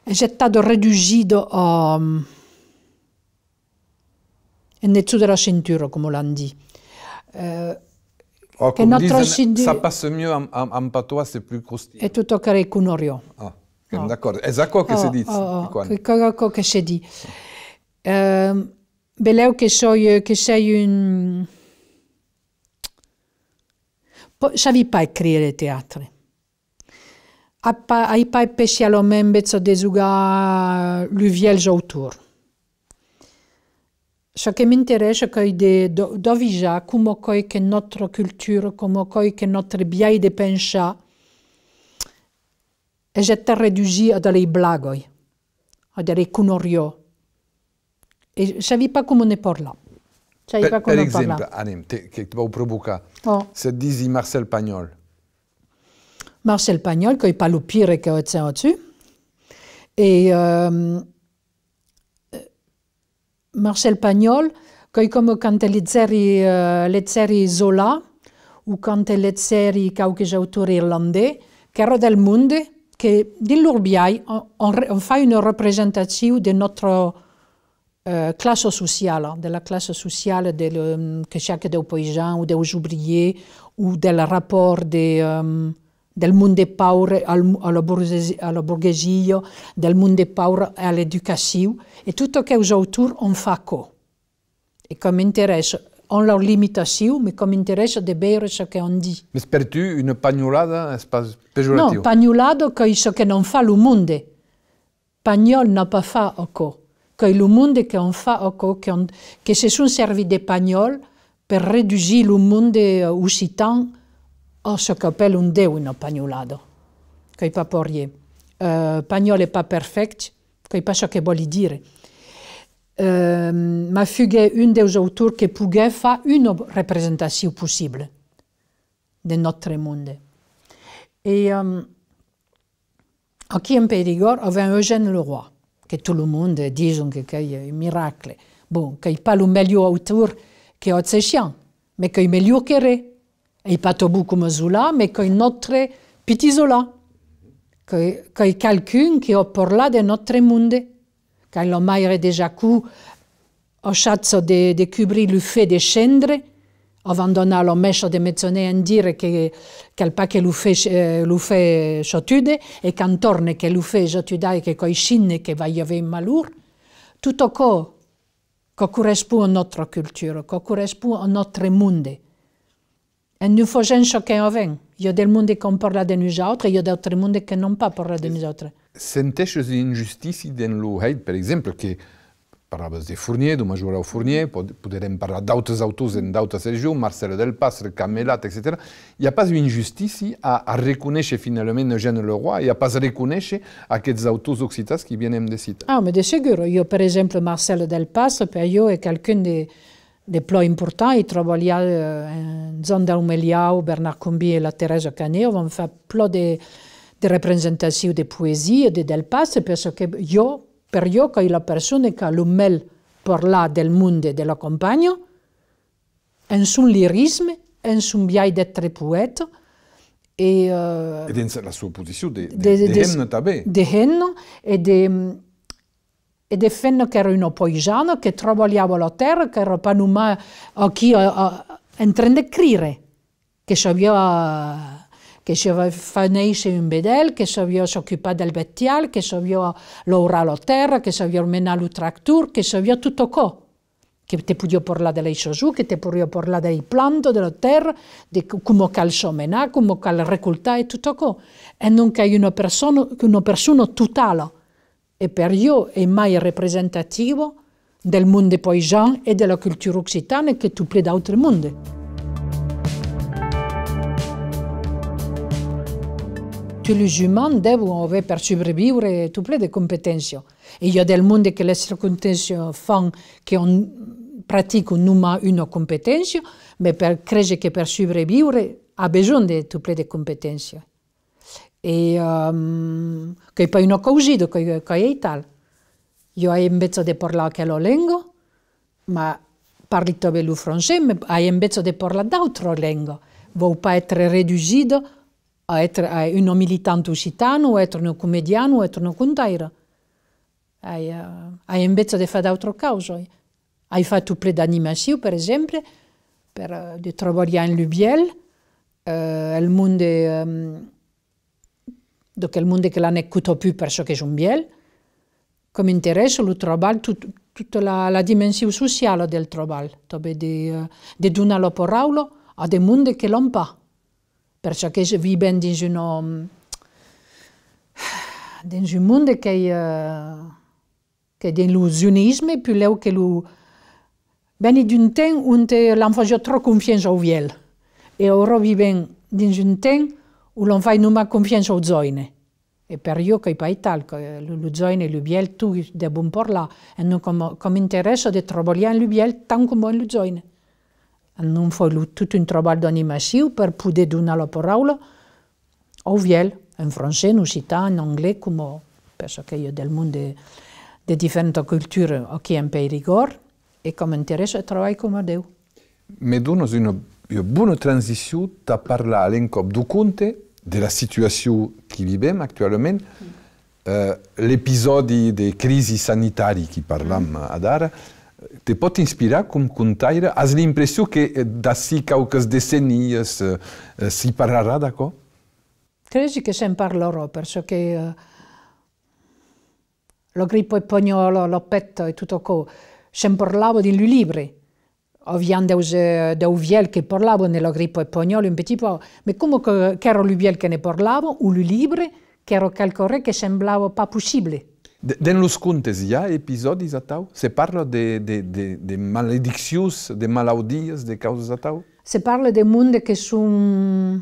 est ehm, de réduit à en dessous de la ceinture, comme on dit. comme notre disent, Ça passe mieux en, patois, c'est plus croustillant. Et tout au carré qu'un orio. Ah, oh. Ah. d'accord. C'est ça que c'est dit? c'est oh, quello che si oh, dice. Uh, Beleu Je so savais pas écrire ne savais pas écrire teatre. Ai pa spécialement e bezzo de zuga le vierge autour. Ce qui m'intéresse, c'est de voir comment notre culture, comment notre biais de pensée est réduit à des blagues, à des conneries. Je ne sais pas comment on parle. Je ne pas comment on Par exemple, Anim, tu vas provoquer. c'est oh. dit Marcel Pagnol. Marcel Pagnol, qui n'est pas le pire que tu as dessus. Et. Marcel Pagnol, comme comme quand euh, séries Zola, ou quand les séries quelques auteurs irlandais, qui étaient del monde, que dans l'Urbiai on, on fait une représentation de notre euh, classe sociale, de la classe sociale de chacun des paysans ou des ou ouvriers ou del rapport rapport del monde pauvre à la bourgeoisie, del monde pauvre à l'éducation, et tout ce que les autour, on fait quoi Et comme intérêt, on leur limitation, mais comme intérêt, de bere ce qu'on dit. Mais espères-tu une pagnolade, Une Non, pagnolade, c'est ce que non fait le monde. Pagnol n'a pas fait quoi. C'est le monde qu'on fait encore, que se sont servis des pour réduire le monde euh, occitan o ce appelle un deuno pagnolado, che pas porrier. Uh, pagnol n'est pas perfect, n'est pas ce je voulais dire. Mais ma fugue un des autours qui pouvait faire une représentation possible de notre monde. Et en qui en Périgord avait Eugène Leroy, que tout le monde dit que c'est un miracle. Bon, qu'il n'est pas le meilleur auteur que chiens, mais qu'il est meilleur qu'il est pas tout comme zula, mais coi notre petit zola, coi, quelqu'un qui o parlé de notre monde, Quand le maire de Jacou, au château de, de cubri lui fait de scendere, le lo de mezzone en dire que pas pas lui fait, eh, lui fait sciotude, e cantorne que lui fait sciotude che coi scinne che va y en malur, tutto co, co correspond à notre culture, co correspond à notre monde. Il faut È un a des gens qui parlent de nous autres et d'autres qui ne pas pas de nous autres. di y a des injustices dans l'UE Par exemple, che parlez de Fournier, major Major Fournier, potremmo parler d'autres autos dans d'autres régions, Marcelo del Camelat, etc. Il n'y a pas une injustice à, reconnaître finalement Eugène Leroy, il n'y a pas à reconnaître ces autos occitans qui viennent de cité. Ah, mais de sûr. Io, par exemple, Marcelo del puis per io quelqu'un De des plats importants. Il travaillait euh, en zone où Bernard Combi et la Thérèse Canet. vont fait plein de, de représentations de poésie et de del passé parce que pour moi, io, quand la personne qui a le par là del monde de la campagne, en son lyrisme, en son biais d'être poète, et, euh, et dans la position de, de, de, de, de e è che ero un paesano che lavorava la terra, che era panuma a chi entrende crire, che sapeva che sapeva fare un bedel, che sapeva si occupare del bettial, che sapeva lavorare la terra, che sapeva menare il tractor, che sapeva tutto ciò. Che ti poteva parlare delle cose, che ti poteva parlare delle piante, della terra, di come calciamenare, come calcolare tutto ciò. E non che una persona, una persona totale e per io è mai rappresentativo del mondo paysan e della cultura occitana che tutte le altre mondi. Tutti gli umani devono avere per sopravvivere tutte le competenze. E io del mondo che le competenze fanno che non praticano numai una competenza, ma per, credere che per sopravvivere ha bisogno di tutte le competenze e um, che poi non ho usato con i tal. Io ho invece di parlare che lo lingua, ma parli tobbe lo francese, ma ho invece di parlare d'autro lingua. Non pas essere riducido a essere un militante occitano, o essere un comediano, o essere un contaire. Hai, uh, invece di fare d'autro causa. Hai fatto un d'animazione, per esempio, per uh, eh, lavorare in Lubiel, uh, eh, il mondo... Um, donc le monde qui l'hanno plus plus parce que sono biel, comme intérêt, il lavoro, tut, toute la, la, dimension sociale del lavoro, de donner di donare parola à des mondi qui l'ont pas, Parce que je vis euh, dans un monde qui est, euh, qui est dans l'illusionnisme, puis là que le ben d'un temps où l'enfant a trop confiance au vieux. Et on vit dans un temps l'on fai numa confianza o zoine. E per io che i talco, lo zoine, lo biel, tu da buon por là, e non come, come interesse di trovare lo biel, tanto come lo zoine. E non fai tutto un lavoro d'animazione per poter donare la parola o biel, in francese, in città, in inglese, come penso che io del mondo di differenti culture ho chi un po' di rigore, e come interesse di trovare come Dio. Ma dono una, una buona transizione da parlare in cop du conte de la situació que vivem actualment, eh, l'episodi de crisi sanitari que parlam ad mm. ara, te pot inspirar com contaire? Has l'impressió que d'ací cauques decenies eh, s'hi parlarà d'acord? Credi che se ne parlerò, perciò che eh, lo grippo e pognolo, lo petto e tutto co, se ne parlavo di lui libri vient d'Ouviel che parlavo nella grippa spagnolo un petit po', ma come che, che era l'Uviel che ne parlavo, un libro che era qualcosa che sembrava pas possibile. Nello scontes hi ha episodi a tau? Se parla di maledizioni, di maladie, di cause a tau? Se parla di mondi che sono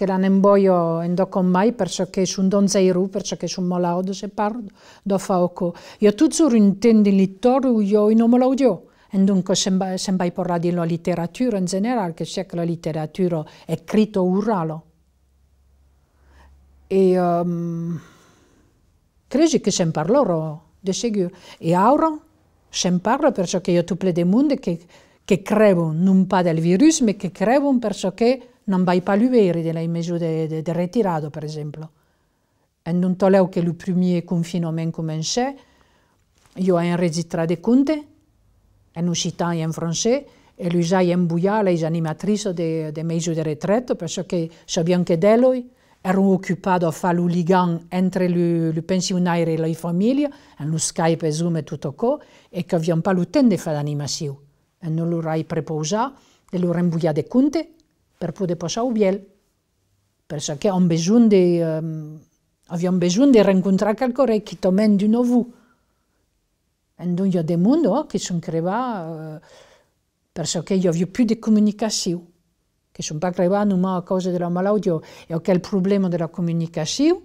che la ne bojo in do con mai, perciò che su un don zeiru, perciò che su un molaudo se parlo, do fa oco. Io tutto intendi l'ittoru, io in omolaudio. E dunque sembra, sembra porra di letteratura in generale, che sia che la letteratura è scritto uralo. E um, credo che sempre loro, di sicuro. E ora, sempre parlo, perciò che io tuple dei mondi che, che creano non pas del virus, ma che creano perciò che Non vai palui de la me de retirado peremplo. En non tolèu que lo primier confiment cum en c se Io a enregistrrat de conte, en non citai enfranc e lui haii enbuja la animatrico de meu de retrato, perçò que'avion que deloi er un ocupaado a fa l'oliant entre lo pensiunaire e lo familia en lo Skype e zoom tuttoò e qu’vi pal l'uten de fa d'animasiu. e non l’ura prepousa e lo rembuilla de conte? pour pouvoir posar el bien, parce que hem besoin de, rencontrer eh, aviam besoin de rencontrar tomen d'un nouveau. Et donc hi ha de món oh, que són crevats, eh, per que plus de comunicació, que són pas crevats només a causa de la malaltia. i ha quel problema de la communication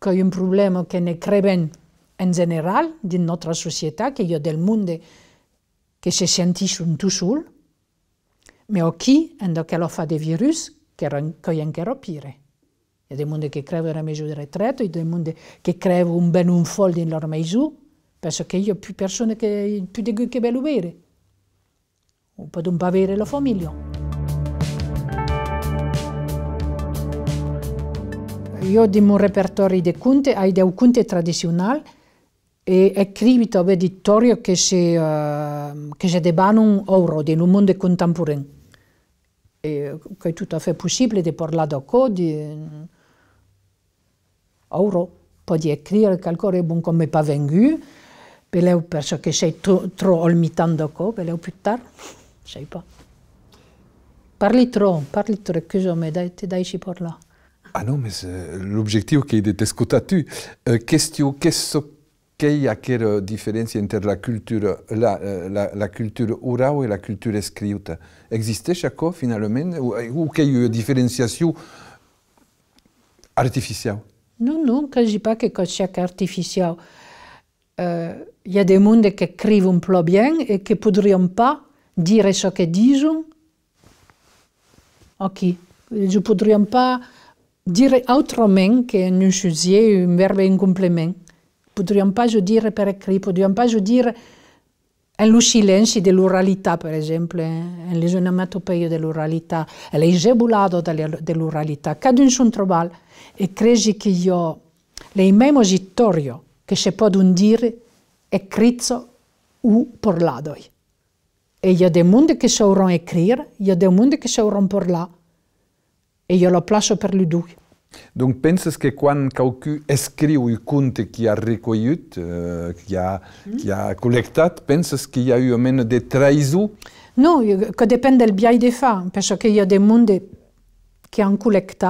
que un problema que ne creven en general dins nostra societat, que hi del món que se sentent tout sols, mais occhi en dat ela fa de virus koien che rapire. E de monde che creve una misura di retreto, e de monde che creve un ben un fold in loro misura, penso che io più persone che più di cui che bello bere. O può non avere la famiglia. Io ho un repertorio di conte, hai un conte tradizionale e è crivito a veditorio che si, ehm, debbano un in un mondo contemporaneo. et euh, que tout à fait possible de parler d'aco Alors, on Peut écrire quelque chose qui n'est pas vaincu, parce que c'est trop, trop limitant d'accord, plus tard, je sais pas. Parlez trop, Parlez trop, je me dai, par là. Ah non, mais l'objectif qui est de t'écouter. Euh, question, qu'est-ce quelle est eh, a quelle différence entre la culture, la, culture eh, orale et la culture écrite Existe il finalement ou, une différenciation artificielle Non, non, je ne dis pas que c'est artificiel. Il y a des mondes qui écrivent un peu bien et qui ne pourraient pas dire ce qu'ils disent. Ok, Ils ne pourraient pas dire autrement que nous sujet, un verbe et complément. potremmo pas dire per escrit, potremmo pas dire en lo silenci dell'uralità, per esempio, en l'esonamatopeio dell'uralità, e l'esebulato dell'uralità, cadunsun trobal, e cresi che io le memositorio che si può dire è crizzo u porladoi. E io dei mondi che sauront sauron escrire, io dei mondi che sauront parlare, e io lo plasso per lui due. Donc, penses que quand quelqu'un écrit un conte qui a recueilli, eh, qui, a, mm. Mm-hmm. qui a collecté, penses qu'il y a eu au moins des trahisons Non, que dépend du biais des femmes, parce qu'il y a des mondes qui ont collecté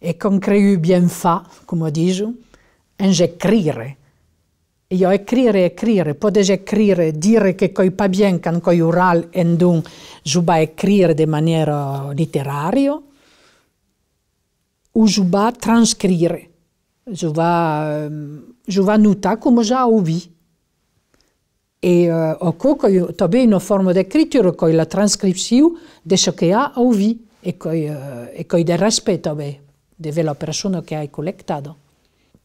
et qui ont créé bien fait, comme on dit, Et j'écrire. écrit, écrit, écrire, être écrire, dire que coi pas bien quand coi oral en donc je vais écrire de manière littéraire, où je vais transcrire. Je vais, euh, je vais noter comme j'ai E uh, ecco che abbiamo una forma di scrittura che è la trascrizione di ciò che ha ouvi e che, uh, e che è del rispetto della persona che hai collectato.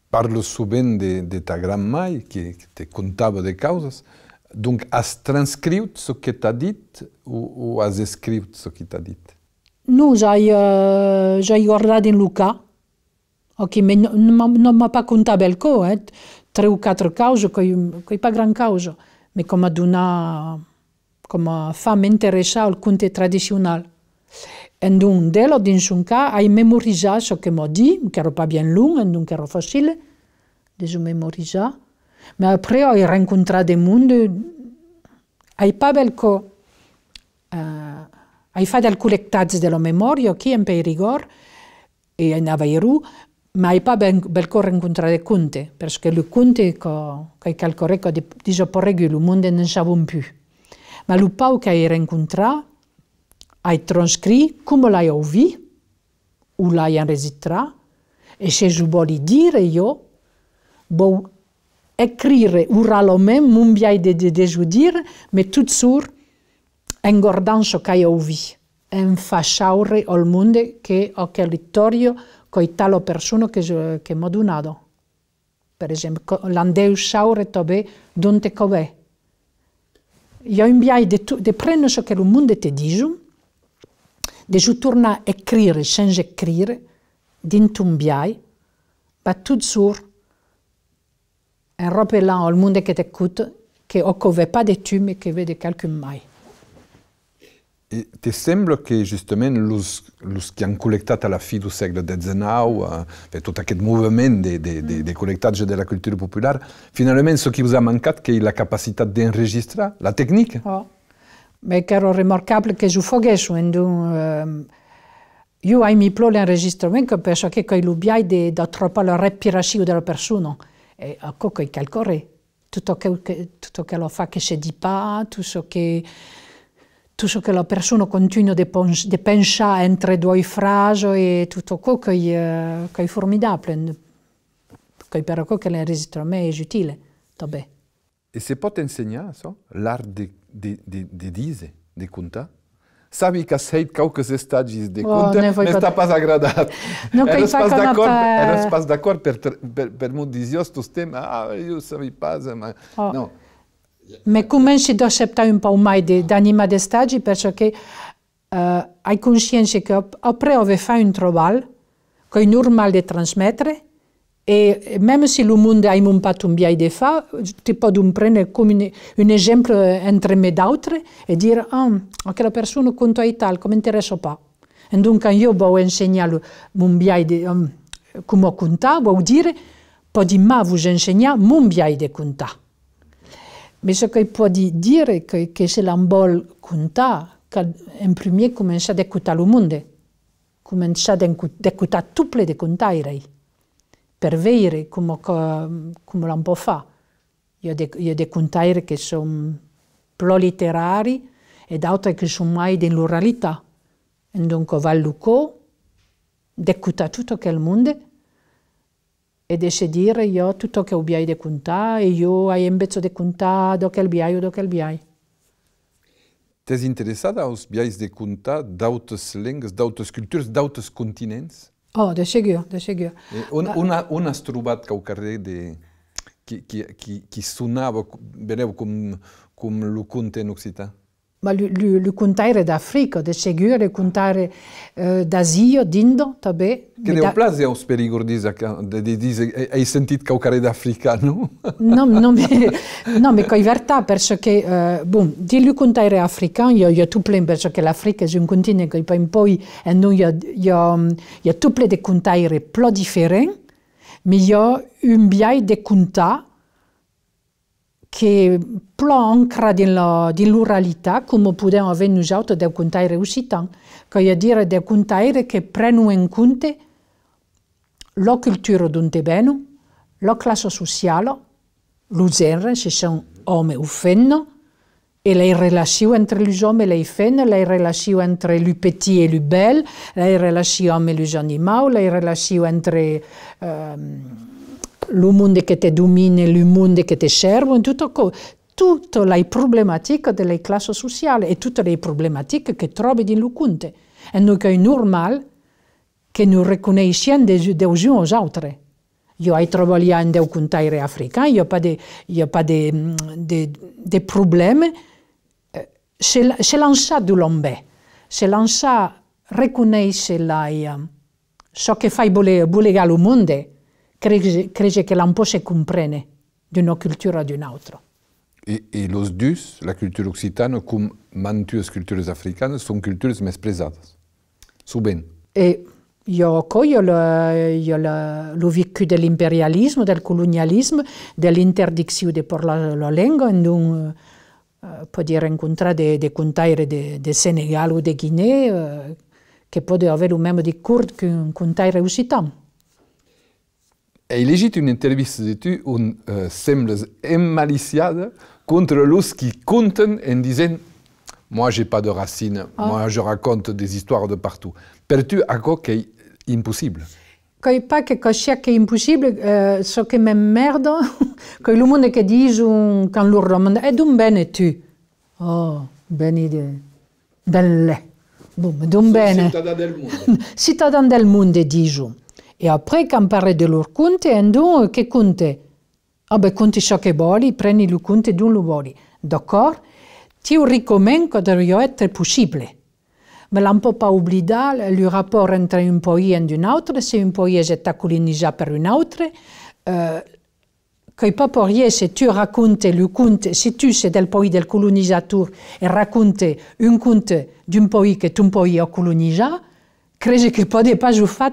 Parlo subito di, di ta gran mai che, che ti contava le cause. Dunque, hai trascritto ciò che ti ha detto o, o hai scritto ciò che ti ha detto? non, j'ai euh, regardé Luca. Ok, mais non, ne m'a pas compté belco, hein. Trois ou quatre causes, n'est pas grand cause. Mais comme je me comme femme intéressée au conte traditionnel. Et donc, dès lors, dans son cas, j'ai mémorisé ce que m'a dit, qui n'était pas bien long, hein, donc qui pas facile. Je mémorisé. Mais après, j'ai rencontré des gens qui n'ai pas belco. Euh, a fait le collectats de la mémoire qui en Périgord et e en avairu, mai pa pas ben, bel rencontré le conte, parce que le conte che calcorre che pour che lo monde non savons Mais Mais lo pau che rencontré rencontré a transcrit come vu ouvi, l'a enregistré enregistra, enregistré, et je vuoi dire io, va écrire ou ralomem, mon biais de, de, dire, mais tout sourd, engordancio kaj ouvi, enfaŝaŭri olmunde che ho territorio coi talo persona che, che modunado. Per esempio, l'andeu sciaure tobe donte cove. Io inviai de, de prendo ciò che il mondo te dice, di tornare a scrivere senza scrivere, d'intumbiai, ma tutto sur, en robe là al mondo che t'écoute, che ho cove pas de tu, ma che vede qualcun mai. E te semble que justement los qui an collectat a la fi du segle eh, de Zenau per tout aquest mouvement de collectatge de la culture popular Finalment ce qui vous a mancat quei la capacitat d'enregistra la technique oh. Mais' remmarcaquble quejou foguè eh, ou you hai mi plo l'enregistrament que perso que quebiai de d'attroppar le rep respira de perso coque cal correr tout que lo fa que se dit pas tout ce que... Tu que lo perso continu de pensar entre doi fraso e tutto quei form plen però que l'enre mai es utile.: E se pot ense l'art de di oh, de conta. Savi ca se cau que se staggis de conta t pas agrad. pas d' per mon diziotus tema. Ah, Eusvi pas oh. non. Mais comment je à accepter un peu moins d'animaux de stage parce que j'ai consciente conscience qu'après avoir fait un travail qui est normal de transmettre et même si le monde n'a pas un à de faire, tu peux prendre comme une, un exemple entre mes d'autres et dire ah, que la personne compte à ça ne m'intéresse pas. Et donc quand je vais enseigner mon biais de comment compter, je vais dire, pas vais vous enseigner mon biais de compter. Mais ce que può dire che, che se l'embol conta, cal, en premier comença a escoltar el món, començar d'escoltar tuple de contaire per vedere come, com l'en pot fer. Hi dei contare che sono de contaire e altri che sono mai dell'oralità. E dunque va a Lucò, d'escoltare tutto il mondo e deixe dire io tutto che abbiai de contà e io hai embezzo de contà do que biai o do que biai. sei interessata aos biais de contà d'autres línguas, d'autres culturas, d'autres continentes? Oh, de segur, de segur. Eh, on, on, a, on has trobat que al carrer de, qui, qui, qui, qui sonava, veieu, com, com lo conte en occità? ma le le le contare d'Africa, de sicuro, lui contare eh, d'Asia, d'Indo, tabè. Che ne da... plasi è un sperigo di dire, hai sentito caucare d'Africa, no? no, no, me, no, ma coi verità, perché, eh, bon, di lui contare africano, io, io tu plen, perché l'Africa è un continente che poi poi, e noi, io, io, io tu plen di contare più differenti, ma io un biai di contare che plan ancra din la, din l'oralitat, com ho podem haver nosaltres del contaire occitan, que hi ha dir del contaire que prenu en compte la cultura di un tebeno, la classe sociale, lo genre, se sono home o fenno, e le relazioni entre gli uomini e le femmes, le relazioni entre le petit e le bel, le relazioni entre les animaux, les relations entre... Euh, il mondo che ti domina, il mondo che ti serve, tutto tutte le problematiche della classe sociale e tutte le problematiche che trovi in Lucunte. E noi è normale che non riconosciamo le uni agli altri. Io ho trovato in un container africano, io ho pas dei problemi. Eh, se lancia du lombè, se lancia riconosce ciò eh, che fai voler il mondo, crede che l'Ampoche comprenne d'una cultura o une autre. Et, et los dus, la cultura occitana, cum cultures africaines, son cultures culturas mesprezadas. Suben. E io coglio lo vécu dell'imperialismo, del colonialismo, dell'interdizione de l'interdiction la lingua, in un, uh, eh, può dire, incontrare dei de contaire del de Senegal o de Guinea, eh, que che può avere un di che un contaire occitan il ilícito une interview de tu, um uh, semblas contre contre qui qui contam en disant Moi, j'ai pas de racines, ah. moi, je raconte des histoires de partout. Per tu, quoi que impossible impossible. Euh, Kaj pas que que che impossible, que eh, so che mi merde disent, le monde quand loro domanda, d'un tu? Oh, bene idée Delle. bon d'un bene. du del monde. du del je et après, quand on parle de leur conte, è un que conte? Ah beh, conti ciò che vuoi, prendi vous conte le D'accord Je Tu recommandes ça devrait être possible. Mais on ne peut pas oublier le rapport entre un pays et un autre. Si un pays est colonisé par un autre, euh, que e pas pour si tu racontes le compte, si tu c'est del pays du colonisateur et racontes un compte d'un pays que ton pays a colonisé, crois que peux pas être fait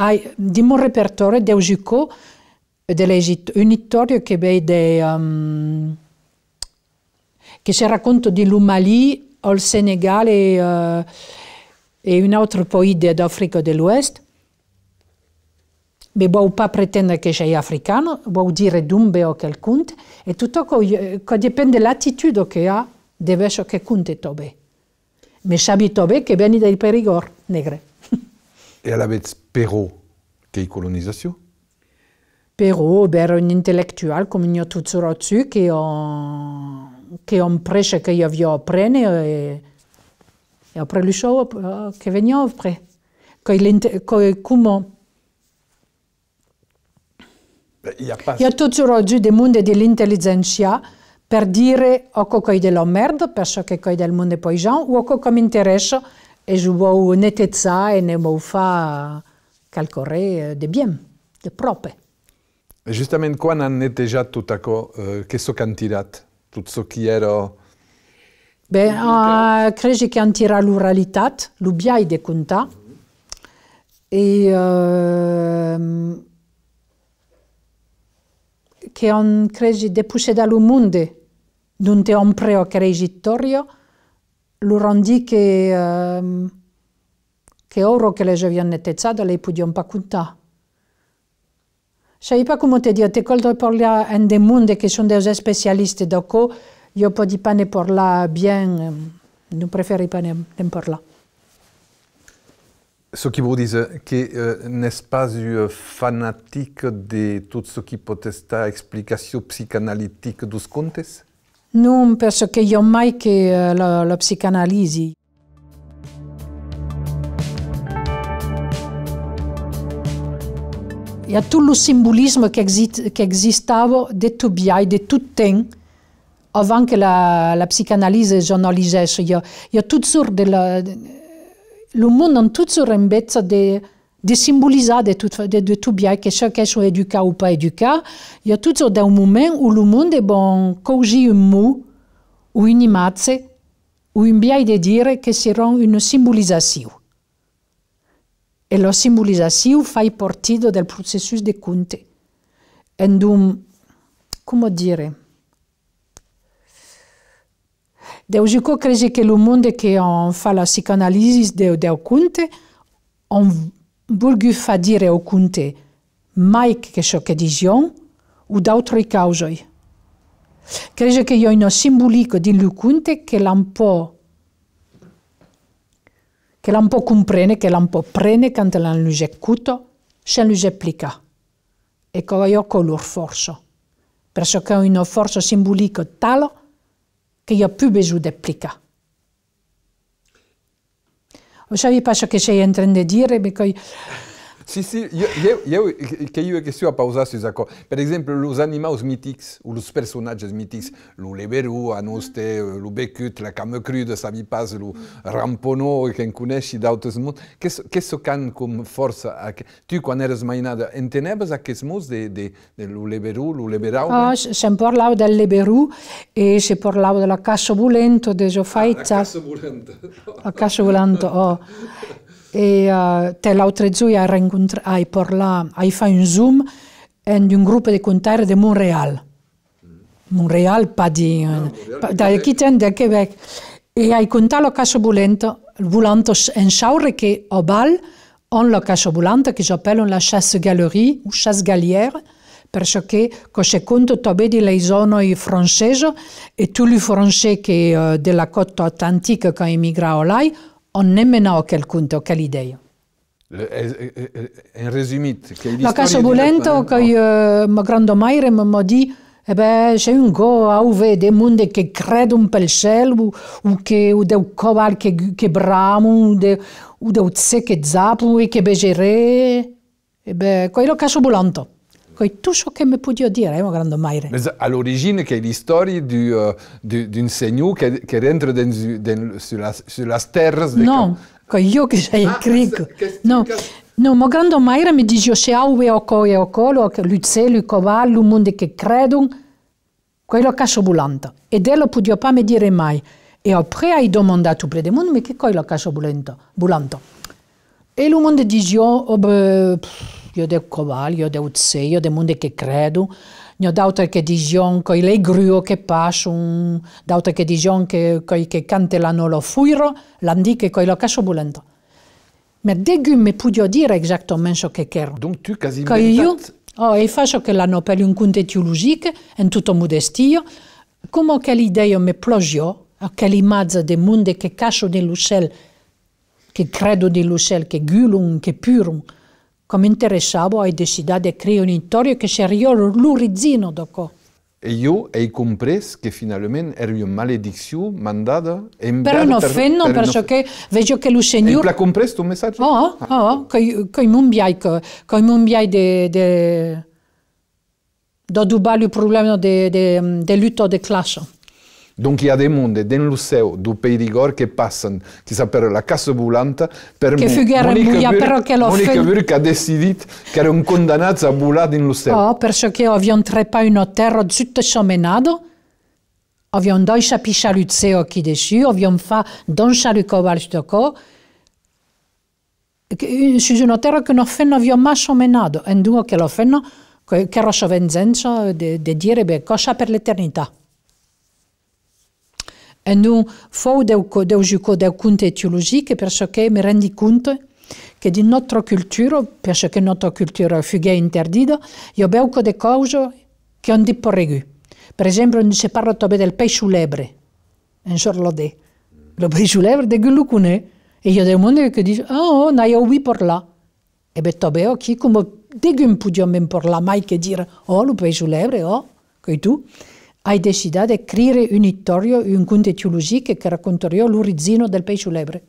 hai, di un repertorio deusico dell'unitorio che vede um, che si racconta di l'Umali o il Senegale uh, e un altro poide d'Africa dell'Ovest. Ma vuoi pas pretendere che sei africano, vuoi dire dumbe o che conte, e tutto ciò eh, dipende dall'attitudine che ha di verso che conte tobe. Ma sabi tobe che vieni dai perigor negre. Et à la bête Perrault, quelle colonisation Perrault, ben, un intellectuel comme il y a tout sur dessus qui ont qui prêché qu'il a avait et, après le show euh, qui venait après. Comment ben, il y a, pas... il y a toujours de l'intelligentsia pour dire qu'il y a de la merde, parce qu'il y a du monde pour les gens, ou qu'il m'intéresse et je vois où on de ça et ne m'a pas euh, de bien, de propre. justement, quoi on était déjà tout à coup euh, Qu'est-ce qu'on tirait Tout ce qui era... Ben, ah, euh, je crois qu'on tirait l'oralité, le bien des comptes. Et. Euh, que on crée des poussées dans le monde, d'un théâtre au créditorio. Mm -hmm. L'Urandi dit que que ehm, oro che les pas compter. Je ne sais pas comment te dire, te colto e per la en de monde qui sont des spécialistes doco, io ne di pas per la bien, non preferi ne ben eh, pas la. Ce qui vous disent, que n'est-ce pas un fanatique de tout ce qui peut être explication psychanalytique de ce contes Non penso che io mai che eh, la, la psicanalisi. E tutto il simbolismo che, exist, che esistava di Tobiai, di Tutten, avant que la, la psicanalisi giornaligesse. Io, io tutto il mondo è tutto in bellezza di... de symboliser de, tout bien, que chacun soit éduqué ou pas éduqué, il y a toujours un moment où le monde est bon, causer un mot ou une image ou une biais de dire que c'est une symbolisation. Et la symbolisation fait partie du processus de compte Et donc, comment dire Je crois que le monde qui fait la psychanalyse de, de on Bourgu fa dire au Conte mai che ciò che diciamo o d'autre cause. Credo che io un simbolico di lui Conte che l'ha un po' che l'ha un po' comprende, che l'ha un po' prende quando l'ha l'esecuto, se l'esplica. E che io con loro forza. Perché è una forza simbolica tale che io più bisogno di applicare. Ošavi paša, ki che sei en tren ne dire, bi Si, si, eu, eu, eu, eu questão a pausar d'accord. Par exemple, les animaux mythiques ou os personnages mythiques, le Leberu, a le o la a Cama Cruda, sabe pas, le Rampono, quem conhece d'autres outros quest que so can com força. Tu, quando eras mainada, entenebas aqueles mots de, de, de o Leberu, o Leberau? Ah, sem por lá do Leberu e eh, se parlau de la Cacho Bulento, de Jofaita. Ah, Cacho Bulento. Cacho Bulento, oh. e uh, te l'altra gioia hai, parlato, hai fatto un zoom in un gruppo di contare di Montreal. Montreal, pas di... No, eh, pa, da Quitaine, da Quebec. E hai contato la caccia volante, volante in sciaure che a Bal, on la casa volante che appellano la chasse gallerie o chasse galière, perché cos'è conto tu vedi le zone francesi e tutti i francesi che uh, eh, della cotta atlantica che emigrano là, on nemenok el kunto kalidei. În rezumit, că La ca și bulento, că eh, mă grandomaire mi mă di, e eh beh, c'è un go auve de munde che cred un pel cel, u, u che u deu coval che, che bramu, u, de, u deu tse che zapu e che begere, e beh, quello ca și bulento tutto ciò che mi potevo dire, evo grando majre. Mais all'origine che l'histoire du, uh, eh, du, d'un segno che, che rientra den, den, sulla, sulla terra... No, coi io ah, che sei ah, crico. No, no, ma grande maire mi dice se au e oco e un ocolo, che il lucoval, il mondo che credon, quello caso volante. E dello non pa me dire mai. E après hai domandato pre il mondo, ma che quello caso bulanta? volante? E il mondo dice, oh, oh, beh, pff, jo de Kobal, jo de Utse, jo de monde che credo, jo d'autre che dijon coi le gruo che passun, d'autre che dijon che coi che l'anno lo fuiro, l'andi che coi lo caso bulento. Ma degu me pudio dire exactement ciò che chero. Donc tu quasi Coi io, oh, e faccio che l'hanno per un conte teologico, in tutto modestio, come che l'idea me plogio, che l'immagine del mondo che caso dell'uscel, che credo dell'uscel, che gulun, che purun, come interessavo ai decidade créer une storia che sarebbe l'origine di E io ho compreso che finalmente era una maledizione mandata in per un offenno, per perché vedo che il Signore... l'ha compreso il messaggio? Oh, oh, oh con i mumbiai, con i mumbiai di... da Dubai il problema dell'utto de, de, de, de classe. Donc il y a des mondes dans le céu du Pays de Gore qui passent, qui s'appellent la casse boulante. Per che figura buia, però che l'ho Monica Burke ha decidito che era un condannato a bulare oh, in céu. Oh, perché che abbiamo treppato in terra tutto sciomenato. Abbiamo due sciapi scialuzzi qui dessus, abbiamo fatto due scialucovalci tocco. Su una terra che non fanno abbiamo mai sciomenato, e due che lo fanno, che era sovvenzenza di dire beh, cosa per l'eternità. E nu fou deu, deu jucò deu conte etiologic e che mi rendi conto che di nostra cultura, perché nostra cultura fugge interdita, io veuco de cose che non dipo regu. Per esempio, non si parla tobe del pesce lebre, un giorno de. Lo pesce lebre de gulucune. E io del mondo che dice, oh, na io vi per là. E beh, tobe, oh, chi come de gun pudiamo per là, mai che dire, oh, lo pesce lebre, oh, che tu. hai deciso di scrivere un ittorio, un conte teologico che racconterò l'orizzino del pesciulebre.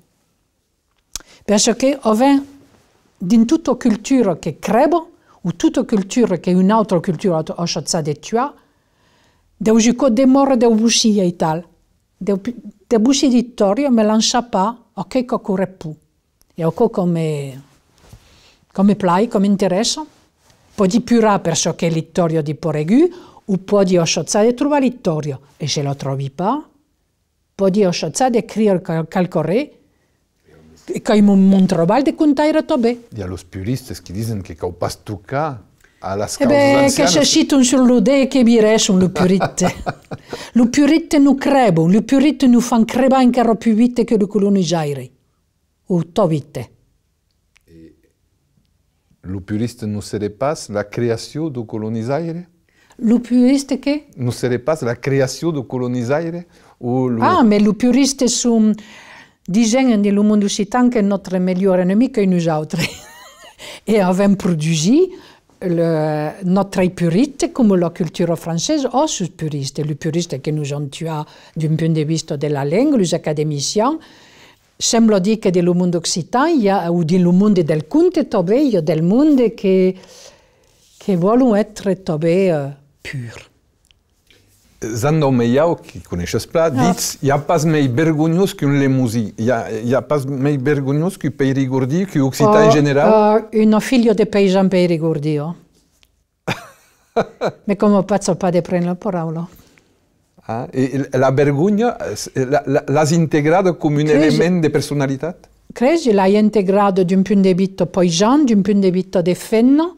Perché ho in tutta cultura che credo, o tutta cultura che un'altra cultura ha scelto di tua, devo giocare di morire devo uscire e tal. Devo uscire di ittorio e mi lanciare a che cosa più. E ho come, come play, come interesse. Poi di più perché l'ittorio di Poregù, o upodio šocade trovare torio. E se lo trovi pa, e šocade krio kalkore, kaj mu mon troval de kuntajra tobe. a los puristes qui disen che kao pastuka alla scausa eh beh, che c'è scritto un surlude che mi resce un lupurite. lupurite nu crebo, un lupurite nu fan creba in carro più vite che luculuni jairi. O tovite. Lupuriste nu se repas la creazione del colonisaire? Le ah, e e puriste que Ne serait pas la création de colonisateur Ah, mais le puriste sont disent que le monde occitan que notre meilleur ennemi que nous autres. Et avons produit le, notre puriste comme la culture française aussi puriste. Le puriste que nous ont tué d'un point de vue de la langue, les académiciens, semblent dire que dans le monde occitan, il y a, ou dans le monde del Conte, il y a des mondes qui, qui veulent être tombés. Euh, pur. Zando Meiao, qui connaît ce plat, dit il n'y a pas de vergogneux qu'une lemousie. Il n'y a, a, pas meilleur qu'un pays Périgordio, qu'un Occitan en général. Une un fils de paysan Périgordio. Mais comment passo pas de prendre pour parole ah, et La vergogne, l'as intégrée comme un élément de personnalité Crezi, l'hai intégrée di un de vue paysan, d'un point de vue de fenno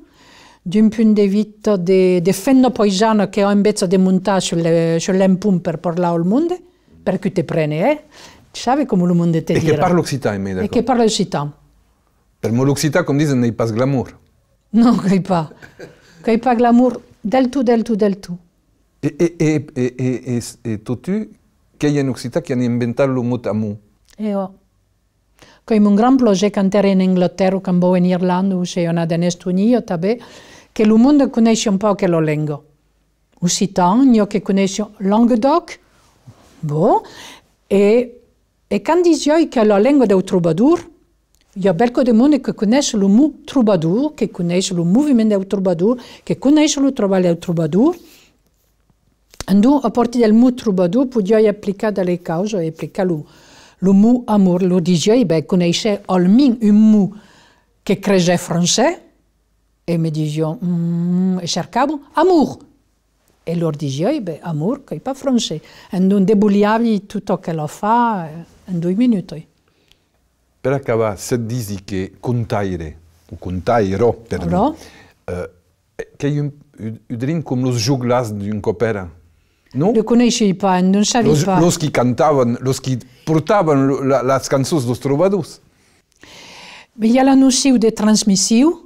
d'un point de vue de, de fenno poigiano que un envie de monter sur l'impôt pour parler au monde, pour que tu prennes, hein? tu sais comment le monde te eh? e dit. Et qui parle occitan, e d'accord. Et qui parle occitan. Pour moi, l'occitan, comme disent, n'est pas glamour. Non, qu'il n'est pas. Qu'il n'est pas glamour del tout, del tout, del tout. Et, et, et, et, et, tu qu'il y a un occitan qui a inventé le mot amour Eh oh. a un grand projet, quand j'étais en Angleterre ou quand j'étais en Irlande ou chez Yonadanes Tunis, t'as bien. Que le monde connaît un peu che lo lingua. Occitano, la langue Languedoc, Bon. Et quand e quand dicono que la langue de troubadour, il y a beaucoup de monde qui connaissent le mot troubadour, qui connaissent le mouvement de troubadour, qui connaissent le travail de troubadour. Donc, à partir du mot troubadour, pouvions appliquer dans les causes, appliquer le, le mot amour. Le DJ ben, connaissait au moins un mot qui créait français, E mor mm, e, e l'ordigamour eh, que pasfranc. en non debolivi to que lo fa eh, en 2 minui. Per acaba se dizi queire conta un drin com los jouggla d'un copèra. con los qui portavan las cançs los trovadors. Ve a la nociu de transmisiu.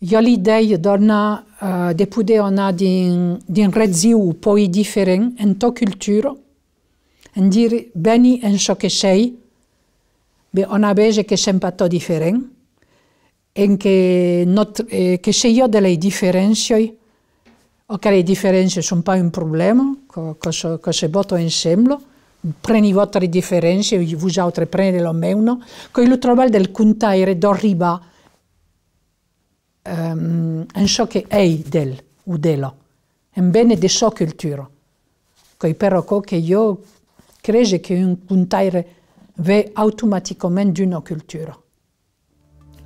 Jo l'idej donna uh, depude ona din, din redziu poi diferen en to kultur, en dir beni en sho che sei, be ona beje che sempre to diferen, en che, not, eh, che se io delle differenze, o che le differenze sono un un problema, cosa co, co voto insieme, prendi voto differenze, differenze, voi altri prendete lo meno, che il trovo del contare d'arrivare um, en zo che ei del u delo, en bene de so culturo. Coi però co che io crege che un puntaire ve automaticamente d'una cultura.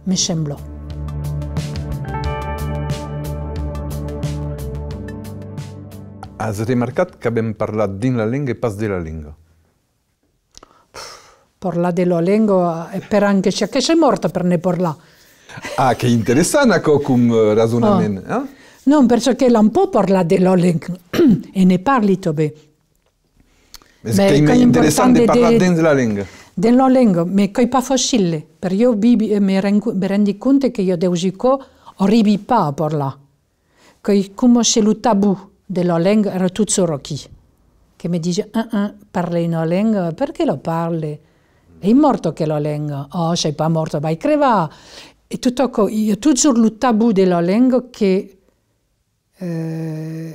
Mi sembra. Ha remarcat que abbiamo parlato di la lingua e pas de la lingua? Parlare della lingua è eh, per anche c'è che sei morta per ne parlare. Ah, che interessante a ragionamento. Eh, razonament. Oh. Eh? Non, perciò che l'ampo parla dell'Olenk e ne parli, Tobè. Ma è interessante parlare de, della lingua. Della lingua, ma che è facile, perché io eh, mi, rendo conto che io devo arrivi pa a parlare. Che come c'è il tabù della lingua era tutto solo chi. Che mi dice, ah, ah, parli una lingua, perché lo parli? È morto che la lingua, oh, sei pa morto, vai creva. Et tout il y a toujours le tabou de la langue que, euh,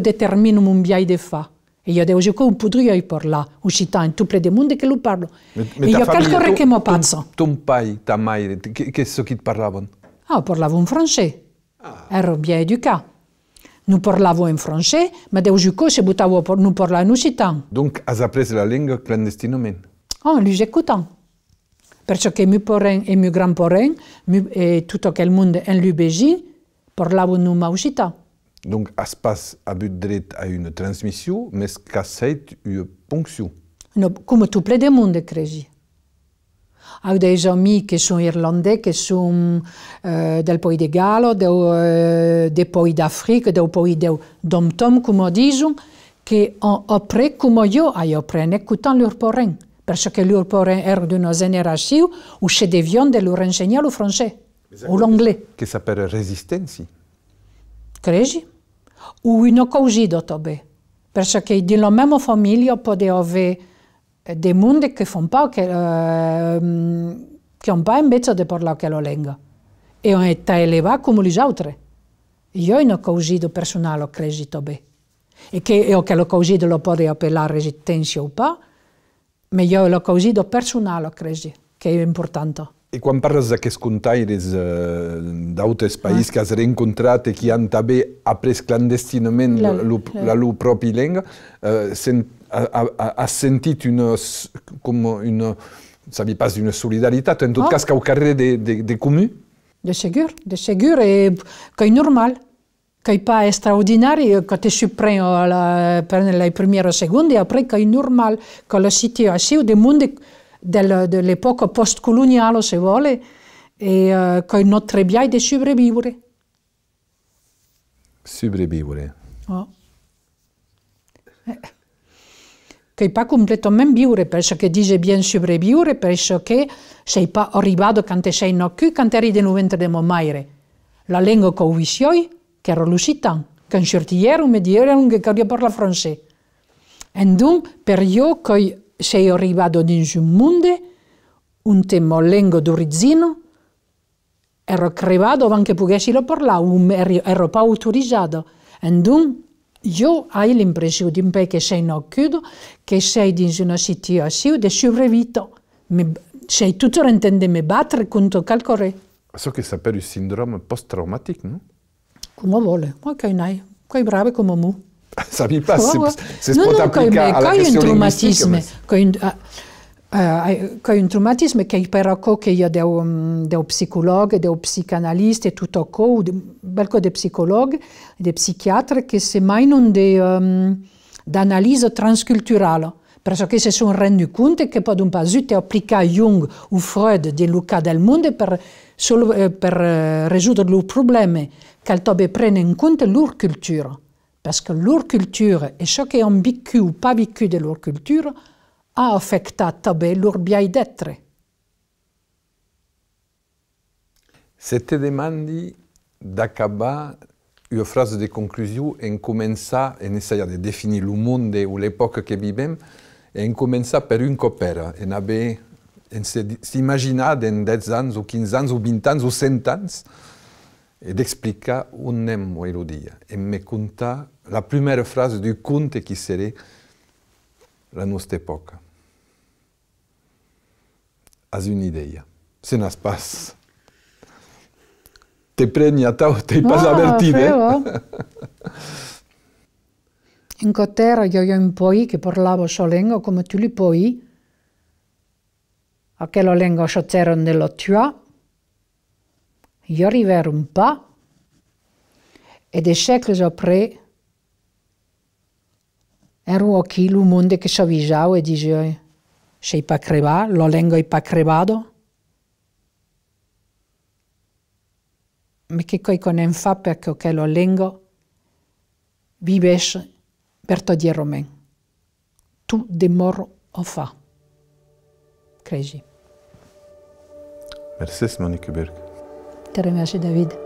détermine mon biais de fa. Et il y a des gens qui pourraient parler, ou un tout plein de monde qui le parle. Mais, il y a chose qui me pense. Ton père, ta mère, qu'est-ce qu'ils parlaient Ah, parlaient français. Ah. Ero bien éduqués. Nous parlions en français, mais des gens se buttaient pour nous parler en occitan. Donc, as appris la langue clandestinement Oh, ah, en l'écoutant. Parce que porren e et gran porren e tutto tout monde mondo en in l'UBG parlavo non nous uscita. Donc aspas a but dret a une transmission, mais ce cassette une ponction. No, tout tout le monde credi. Ho Il y a sont irlandais, qui sont Irlandais, euh, del sont de pays de Galles, euh, des pays d'Afrique, des pays de Dom Tom, come dicono, qui ont appris comme moi, en appris en écoutant leur parents. parce que leur parrain de nos générations, ou chez des viandes, de leur enseigner le français esatto. ou l'anglais. Che sapere resistenza. Credi? O une cause d'autobé. Parce que dans la même famille, on peut eh, avoir des che, euh, che non ehm, pas invece di parlare quella lingua. E on est élevé comme les autres. Io non ho causato personale, credi, Tobé. E che, e che l'ho causato lo può appellare resistenza o pas, millor così do personal, credi, que é importante. E quan parles d'aquests contaires eh, d'altres ah. països ah. que has reencontrat i que han també après clandestinament la, la, la, la pròpia llengua, eh, sent, ha, ha, has sentit una, com una, sabia pas, una solidaritat, en tot oh. cas, que al carrer de, de, de comú? De segur, de segur, eh, que és normal. kaj pa je extraordinario que te surprend uh, les premières secondes et après que normal que la situation du monde del, de l'époque postcoloniale, se vuole, e uh, che non trebbiai di sopravvivere. Sopravvivere. Oh. Eh. Che pa completamente vivere, penso che dice bien sopravvivere, penso che sei pa arrivato quando sei nocchiù, quando eri nel ventre di mamma. La lingua che ho visto car Lusitan, qu'un sortièr ou medièra un che calia parla francés. E donc, per io che sei arrivato in un mondo, un tempo lengo d'orizzino, ero crevato anche perché poghessilo parlare, ero pas autorizzato. E donc, io ho l'impressione di paese che sei nocchiudo, che sei in una situazione di sopravvita. Sei tutto intende mi battere contro qualcosa. So che sapere il sindrome post-traumatico, no? come vuole, ma ah, ah, che hai, che bravo come mu. Sami pa, se, se non, non, che è un traumatismo, che è un traumatismo che però che io deo, mm, deo psicologo, deo psicanalista e tutto co, un bel po' di psicologi, di psichiatri che se mai non di um, mm, d'analisi transculturale. Perché si sono rendi conto che poi un po' applicare Jung o Freud di Luca del mondo per, solo, eh, per eh, risolvere i problemi. qu'Altobe prenne en compte leur culture, parce que leur culture et ce qui est vécu ou pas vécu de leur culture a affecté leur bien-être. demande demande demandi une phrase de conclusion en commença et essayer de définir le monde ou l'époque que vivons, et commença par une copère, On s'imagina dans 10 ans, ou 15 ans, ou 20 ans, ou 100 ans, et un nemmo Moiroudia e me conta la première phrase du conte qui serait la nostra époque. As un'idea, se nas pas. Te pregna tau, te pas ah, avvertire. In Cotera io io impoi che parlavo sua lingua come tu li poi, a che la lingua c'era nella tua, y arriveront pas. Et des siècles après, ero qui le monde che s'avvisava e diceva sei pa creva, lo lengo i pa crevado. Ma che coi conen fa perché che lo lengo vives per togliere me. Tout demoro o fa. Crazy. Merci Monique Berg. Теремяш и Давид.